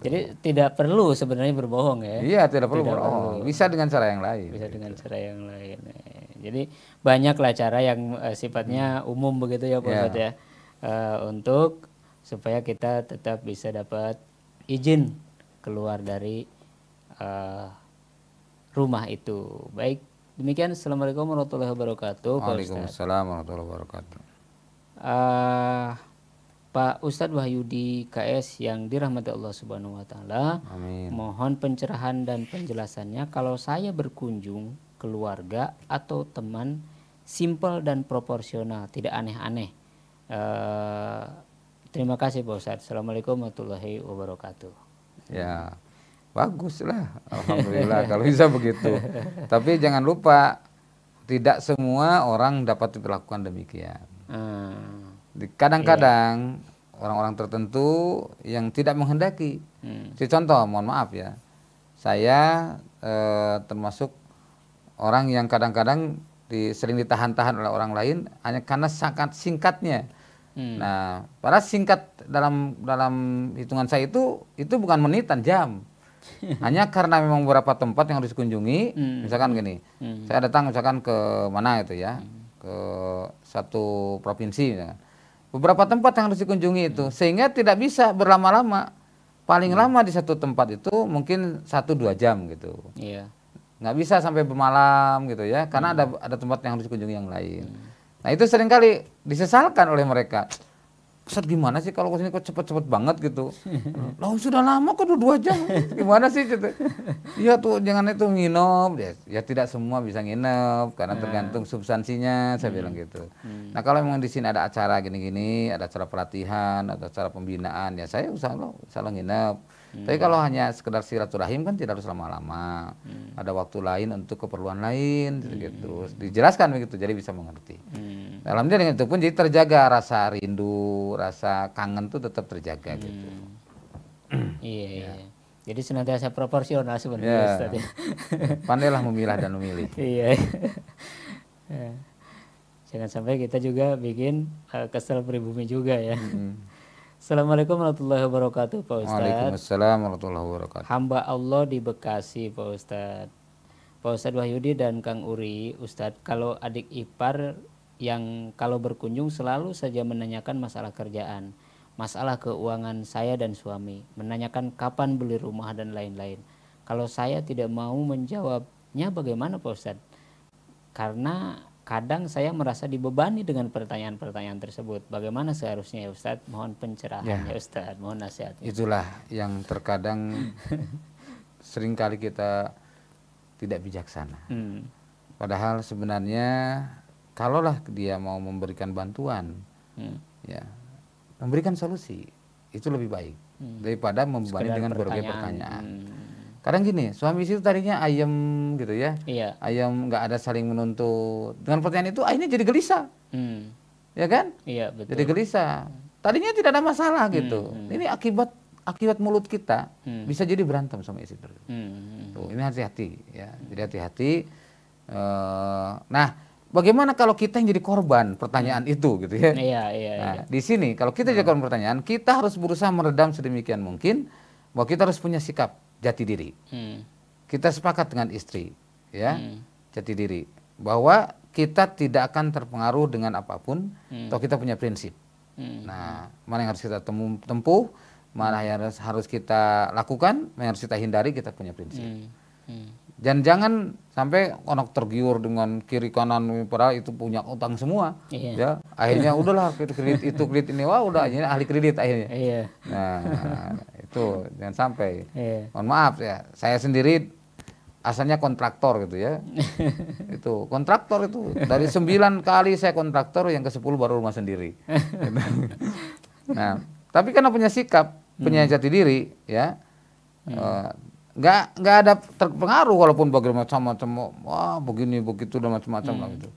Jadi tidak perlu sebenarnya berbohong ya. Iya, tidak perlu tidak berbohong. Perlu. Bisa dengan cara yang lain. Bisa gitu. dengan cara yang lain. Jadi banyaklah cara yang uh, sifatnya hmm. umum begitu ya Pak yeah. ya uh, untuk supaya kita tetap bisa dapat izin keluar dari uh, rumah itu baik demikian assalamualaikum warahmatullahi wabarakatuh Waalaikumsalam warahmatullahi wabarakatuh uh, Pak Ustadz Wahyudi KS yang dirahmati Allah Subhanahu wa taala. Mohon pencerahan dan penjelasannya kalau saya berkunjung keluarga atau teman simple dan proporsional, tidak aneh-aneh. Uh, terima kasih Pak Ustadz. Assalamualaikum warahmatullahi wabarakatuh. Ya, baguslah. Alhamdulillah kalau bisa begitu. Tapi jangan lupa, tidak semua orang dapat diperlakukan demikian. kadang ah. Kadang-kadang yeah. orang-orang tertentu yang tidak menghendaki. Hmm. Si contoh, mohon maaf ya, saya eh, termasuk orang yang kadang-kadang di, sering ditahan-tahan oleh orang lain hanya karena sangat singkatnya. Hmm. Nah, padahal singkat dalam dalam hitungan saya itu itu bukan menitan jam. Hanya karena memang beberapa tempat yang harus dikunjungi, hmm. misalkan gini, hmm. saya datang misalkan ke mana itu ya, hmm. ke satu provinsi, misalkan. Ya. beberapa tempat yang harus dikunjungi itu, hmm. sehingga tidak bisa berlama-lama, paling hmm. lama di satu tempat itu mungkin satu dua jam gitu. Iya. Yeah nggak bisa sampai bermalam gitu ya karena hmm. ada ada tempat yang harus dikunjungi yang lain hmm. nah itu seringkali disesalkan oleh mereka Ustaz gimana sih kalau kesini kok cepet-cepet banget gitu loh sudah lama kok udah dua jam Gimana sih gitu Iya tuh jangan itu nginep ya, ya tidak semua bisa nginep Karena nah. tergantung substansinya Saya hmm. bilang gitu hmm. Nah kalau memang di sini ada acara gini-gini Ada acara pelatihan Ada acara pembinaan Ya saya usah lo, usah lo nginep Hmm. Tapi kalau hanya sekedar silaturahim kan tidak harus lama-lama. Hmm. Ada waktu lain untuk keperluan lain hmm. gitu. Dijelaskan begitu jadi bisa mengerti. Hmm. Dalam dia itu pun jadi terjaga rasa rindu, rasa kangen tuh tetap terjaga hmm. gitu. iya, iya. Ya. Jadi senantiasa proporsional sebenarnya yeah. Ustaz ya. Pandailah memilah dan memilih. iya. Ya. Jangan sampai kita juga bikin uh, kesel pribumi juga ya. -hmm. Assalamualaikum warahmatullahi wabarakatuh Pak Ustadz Waalaikumsalam warahmatullahi wabarakatuh Hamba Allah di Bekasi Pak Ustadz Pak Ustadz Wahyudi dan Kang Uri Ustadz kalau adik ipar yang kalau berkunjung selalu saja menanyakan masalah kerjaan Masalah keuangan saya dan suami Menanyakan kapan beli rumah dan lain-lain Kalau saya tidak mau menjawabnya bagaimana Pak Ustadz? Karena kadang saya merasa dibebani dengan pertanyaan-pertanyaan tersebut. Bagaimana seharusnya ya Ustadz? Mohon pencerahan ya. ya Ustadz, mohon nasihat ya. Itulah yang terkadang seringkali kita tidak bijaksana. Hmm. Padahal sebenarnya kalaulah dia mau memberikan bantuan, hmm. ya memberikan solusi itu lebih baik hmm. daripada membebani dengan berbagai pertanyaan. Hmm kadang gini suami istri tadinya ayam gitu ya iya. ayam nggak ada saling menuntut dengan pertanyaan itu akhirnya jadi gelisah hmm. ya kan iya betul jadi gelisah tadinya tidak ada masalah gitu hmm. hmm. ini akibat akibat mulut kita hmm. bisa jadi berantem sama istri terus hmm, hmm. hmm. Tuh, ini hati-hati ya jadi hati-hati uh, nah bagaimana kalau kita yang jadi korban pertanyaan hmm. itu gitu ya iya, iya, nah, iya. di sini kalau kita hmm. jadi korban pertanyaan kita harus berusaha meredam sedemikian mungkin bahwa kita harus punya sikap jati diri. Hmm. Kita sepakat dengan istri, ya, hmm. jati diri bahwa kita tidak akan terpengaruh dengan apapun, hmm. atau kita punya prinsip. Hmm. Nah, mana yang harus kita tempuh, mana yang harus, kita lakukan, mana yang harus kita hindari, kita punya prinsip. Hmm. Hmm. Dan jangan sampai onok tergiur dengan kiri kanan padahal itu punya utang semua. Iya. Ya, akhirnya udahlah kredit itu kredit ini wah udah akhirnya ahli kredit akhirnya. Iya. Nah, itu jangan sampai. Yeah. Mohon maaf ya, saya sendiri asalnya kontraktor gitu ya. itu kontraktor itu dari sembilan kali saya kontraktor yang ke sepuluh baru rumah sendiri. nah, tapi karena punya sikap, punya hmm. jati diri ya. Hmm. Uh, nggak nggak ada terpengaruh walaupun bagaimana macam-macam wah begini begitu dan macam-macam hmm. lah gitu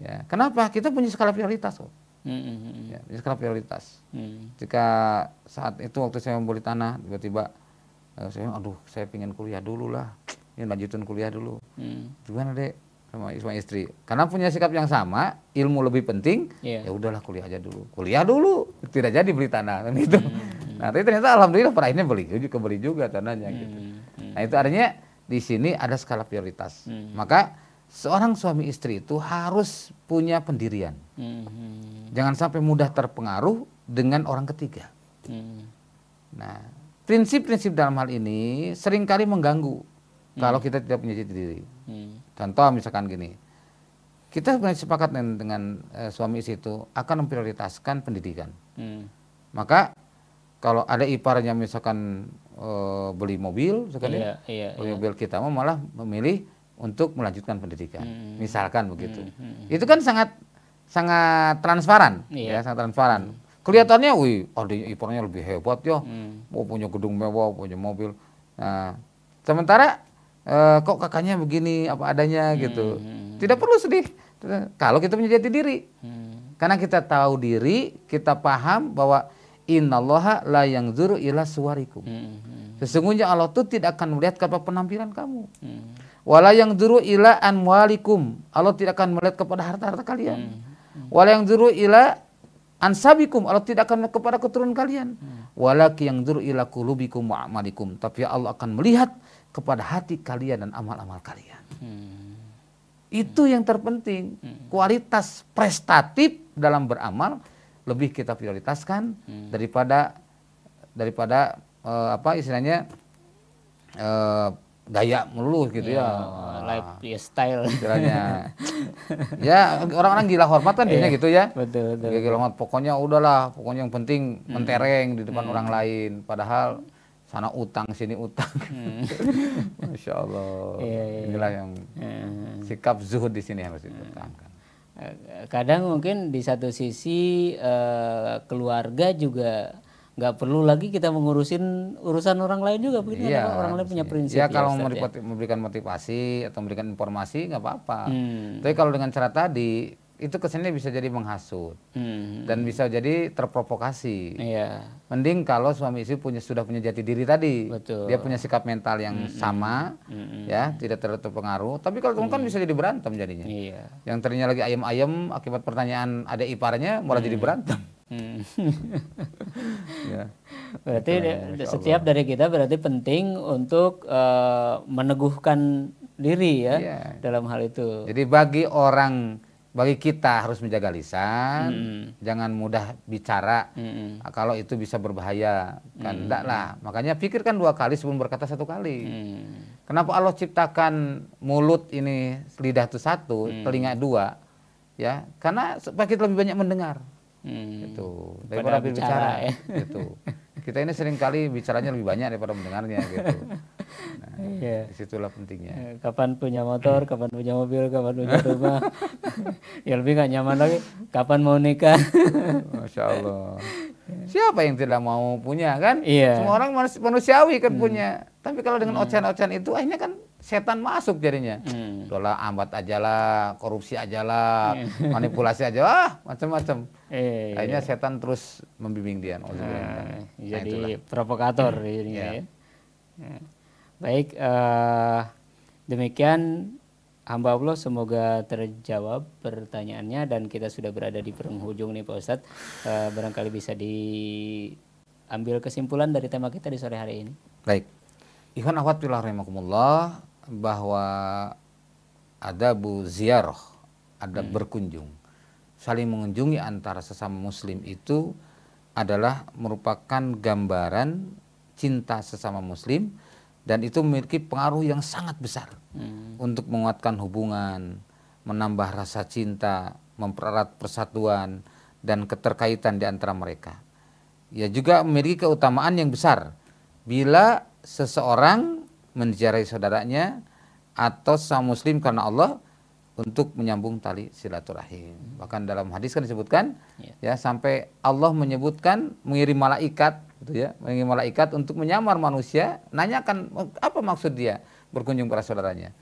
ya kenapa kita punya skala prioritas kok Hmm. Ya, sekarang prioritas. Hmm. Jika saat itu waktu saya membeli tanah tiba-tiba uh, saya aduh saya pingin kuliah dulu lah, ini lanjutin kuliah dulu. Hmm. Gimana deh sama, sama istri? Karena punya sikap yang sama, ilmu lebih penting, yeah. ya udahlah kuliah aja dulu. Kuliah dulu tidak jadi beli tanah kan itu. Hmm. Nah, tapi ternyata alhamdulillah pada akhirnya beli juga beli juga tanahnya hmm. gitu. Nah, itu artinya di sini ada skala prioritas. Hmm. Maka seorang suami istri itu harus punya pendirian. Hmm. Jangan sampai mudah terpengaruh dengan orang ketiga. Hmm. Nah, prinsip-prinsip dalam hal ini seringkali mengganggu hmm. kalau kita tidak punya jati diri. Hmm. Contoh misalkan gini, kita sebenarnya sepakat dengan, dengan eh, suami istri itu akan memprioritaskan pendidikan. Hmm. Maka kalau ada iparnya misalkan eh, beli mobil, yeah, ya, yeah, iya, beli yeah. mobil kita mau malah memilih untuk melanjutkan pendidikan. Hmm. Misalkan begitu. Hmm, hmm, hmm. Itu kan sangat sangat transparan iya. ya, sangat transparan. Hmm. Kelihatannya wih, adiknya ipornya lebih hebat ya. Hmm. Oh, punya gedung mewah, punya mobil. Nah, sementara eh, kok kakaknya begini apa adanya hmm. gitu. Hmm, tidak perlu sedih kalau kita menjadi diri. Hmm. Karena kita tahu diri, kita paham bahwa innallaha la yang zuru ila suwarikum. Hmm. Sesungguhnya Allah itu tidak akan melihat kepada penampilan kamu. Hmm Wala yang duru ila anwalikum. Allah tidak akan melihat kepada harta-harta kalian. Hmm. Hmm. Wala yang duru ila ansabikum. Allah tidak akan melihat kepada keturunan kalian. Hmm. Walaki yang juru ila kulubikum wa amalikum. Tapi Allah akan melihat kepada hati kalian dan amal-amal kalian. Hmm. Itu yang terpenting. Hmm. Kualitas prestatif dalam beramal lebih kita prioritaskan hmm. daripada daripada uh, apa istilahnya uh, gaya melulu gitu yeah, ya. Iya, Lifestyle. Iya, kiranya ya orang-orang gila hormat kan dia iya, gitu ya. Betul betul. Gila, gila hormat pokoknya udahlah, pokoknya yang penting hmm. mentereng di depan hmm. orang lain padahal sana utang sini utang. Hmm. Masya Allah. Yeah, yeah, Inilah yang yeah. Hmm. sikap zuhud di sini harus dipertahankan. Hmm. Kadang mungkin di satu sisi uh, keluarga juga nggak perlu lagi kita mengurusin urusan orang lain juga begitu iya, orang lain punya iya, prinsip ya, ya kalau Ustaz, ya. memberikan motivasi atau memberikan informasi nggak apa-apa hmm. tapi kalau dengan cara tadi itu kesannya bisa jadi menghasut hmm. dan bisa jadi terprovokasi iya. mending kalau suami istri punya sudah punya jati diri tadi Betul. dia punya sikap mental yang hmm. sama hmm. ya tidak terlalu terpengaruh tapi kalau hmm. kan bisa jadi berantem jadinya iya. yang tadinya lagi ayam-ayam akibat pertanyaan ada iparnya malah hmm. jadi berantem Hmm. ya. Berarti Itulah, ya, setiap dari kita berarti penting untuk uh, meneguhkan diri ya yeah. dalam hal itu. Jadi bagi orang bagi kita harus menjaga lisan, mm. jangan mudah bicara. Mm. Kalau itu bisa berbahaya, kan mm. lah. Makanya pikirkan dua kali sebelum berkata satu kali. Mm. Kenapa Allah ciptakan mulut ini lidah itu satu, mm. telinga dua? Ya, karena supaya kita lebih banyak mendengar. Hmm. Itu. Daripada bicara Ya. Gitu. Kita ini sering kali bicaranya lebih banyak daripada mendengarnya gitu. Nah, yeah. disitulah pentingnya. Eh, kapan punya motor, kapan punya mobil, kapan punya rumah. ya lebih nggak nyaman lagi. Kapan mau nikah? Masya Allah. Iya. Siapa yang tidak mau punya kan? Iya. Semua orang manusiawi kan hmm. punya. Tapi kalau dengan hmm. ocehan-ocehan itu akhirnya kan setan masuk jadinya. Hmm. Dolar ambat ajalah, korupsi ajalah, hmm. manipulasi aja, ah, macam-macam. Eh, akhirnya iya. setan terus membimbing dia. Nah, nah, jadi nah, itulah. provokator hmm. jadinya yeah. Ya. ya. Baik, uh, demikian hamba Allah semoga terjawab pertanyaannya dan kita sudah berada di penghujung nih Pak Ustadz. Uh, barangkali bisa diambil kesimpulan dari tema kita di sore hari ini. Baik. Ikhwan akhwat pilih rahimakumullah bahwa ada bu ziarah, ada hmm. berkunjung. Saling mengunjungi antara sesama muslim itu adalah merupakan gambaran cinta sesama muslim dan itu memiliki pengaruh yang sangat besar hmm. untuk menguatkan hubungan, menambah rasa cinta, mempererat persatuan dan keterkaitan di antara mereka. Ya juga memiliki keutamaan yang besar bila seseorang menziarahi saudaranya atau sama muslim karena Allah untuk menyambung tali silaturahim. Bahkan dalam hadis kan disebutkan ya, ya sampai Allah menyebutkan mengirim malaikat gitu ya, mengirim malaikat untuk menyamar manusia, nanyakan apa maksud dia berkunjung kepada saudaranya.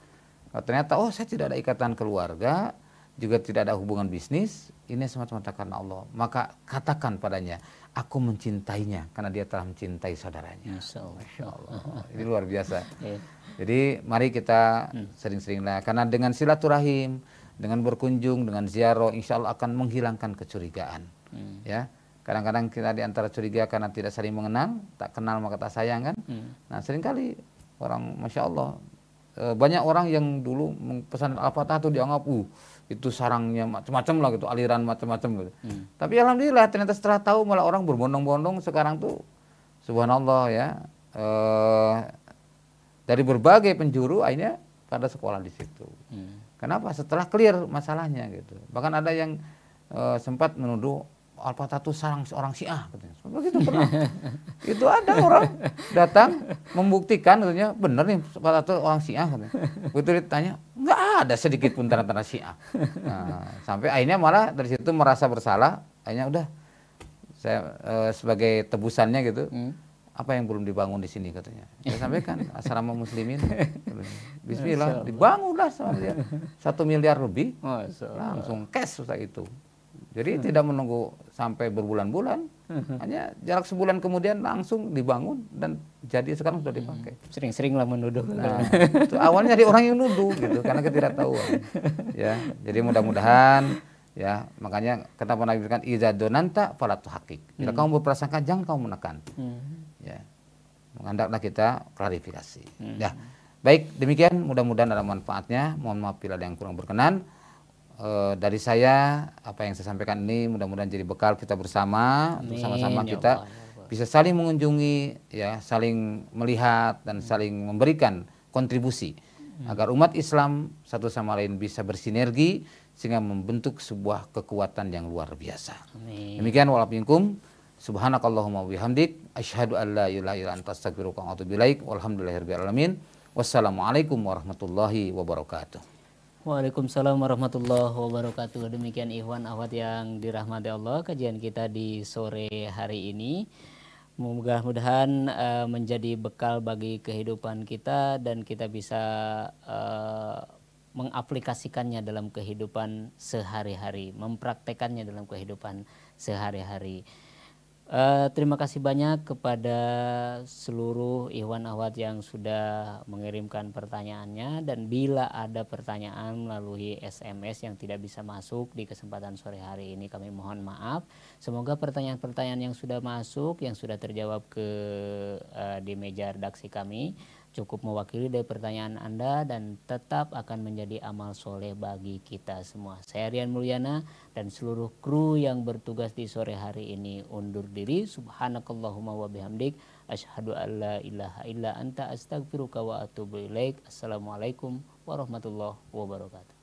Nah, ternyata oh saya tidak ada ikatan keluarga, juga tidak ada hubungan bisnis, ini semata-mata karena Allah. Maka katakan padanya, aku mencintainya karena dia telah mencintai saudaranya. Masya Allah. Ini luar biasa. Iya. Jadi mari kita hmm. sering-seringlah karena dengan silaturahim, dengan berkunjung, dengan ziarah, insya Allah akan menghilangkan kecurigaan. Hmm. Ya, kadang-kadang kita di antara curiga karena tidak saling mengenal, tak kenal maka tak sayang kan. Hmm. Nah seringkali orang, masya Allah, eh, banyak orang yang dulu pesan al-fatah itu dianggap uh itu sarangnya macam-macam lah gitu, aliran macam-macam gitu. Hmm. Tapi alhamdulillah ternyata setelah tahu malah orang berbondong-bondong sekarang tuh subhanallah ya. Eh, dari berbagai penjuru akhirnya pada sekolah di situ. Hmm. Kenapa? Setelah clear masalahnya gitu. Bahkan ada yang eh, sempat menuduh Al-Fatah itu sarang seorang Syiah katanya. Begitu pernah. itu ada orang datang membuktikan katanya benar nih al itu orang Syiah katanya. Begitu ditanya, enggak ada sedikit pun tanda-tanda Syiah. Nah, sampai akhirnya malah dari situ merasa bersalah, akhirnya udah saya e, sebagai tebusannya gitu. Hmm apa yang belum dibangun di sini katanya. Saya sampaikan asrama muslimin. Bismillah dibangunlah sama dia. Satu miliar lebih langsung cash setelah itu. Jadi hmm. tidak menunggu sampai berbulan-bulan, hmm. hanya jarak sebulan kemudian langsung dibangun dan jadi sekarang sudah dipakai. Hmm. Sering-sering lah menuduh. Nah, itu awalnya jadi orang yang nuduh gitu karena kita ketidaktahuan. Ya, jadi mudah-mudahan ya makanya kenapa Nabi bilang iza donanta falat hakik. Jika hmm. kamu berprasangka jangan kamu menekan. Hmm. Ya, hendaklah kita klarifikasi. Hmm. Ya, baik demikian mudah-mudahan ada manfaatnya. Mohon maaf bila ada yang kurang berkenan e, dari saya apa yang saya sampaikan ini mudah-mudahan jadi bekal kita bersama untuk sama sama ya kita Allah, ya Allah. bisa saling mengunjungi ya saling melihat dan hmm. saling memberikan kontribusi hmm. agar umat Islam satu sama lain bisa bersinergi sehingga membentuk sebuah kekuatan yang luar biasa. Amin. Demikian walaupun subhanakallahumma wabihamdik asyhadu an la ilaha illa anta astaghfiruka wa atubu ilaik walhamdulillahirabbil alamin. Wassalamualaikum warahmatullahi wabarakatuh. Waalaikumsalam warahmatullahi wabarakatuh. Demikian Ikhwan Ahwat yang dirahmati Allah kajian kita di sore hari ini. Mudah-mudahan uh, menjadi bekal bagi kehidupan kita dan kita bisa uh, mengaplikasikannya dalam kehidupan sehari-hari, mempraktekannya dalam kehidupan sehari-hari. Eh, terima kasih banyak kepada seluruh Ikhwan Ahwat yang sudah mengirimkan pertanyaannya dan bila ada pertanyaan melalui SMS yang tidak bisa masuk di kesempatan sore hari ini kami mohon maaf. Semoga pertanyaan-pertanyaan yang sudah masuk yang sudah terjawab ke uh, di meja redaksi kami cukup mewakili dari pertanyaan Anda dan tetap akan menjadi amal soleh bagi kita semua. Saya Rian Mulyana dan seluruh kru yang bertugas di sore hari ini undur diri. Subhanakallahumma wa bihamdik. Ashadu an ilaha illa anta astagfiruka wa atubu ilaik. Assalamualaikum warahmatullahi wabarakatuh.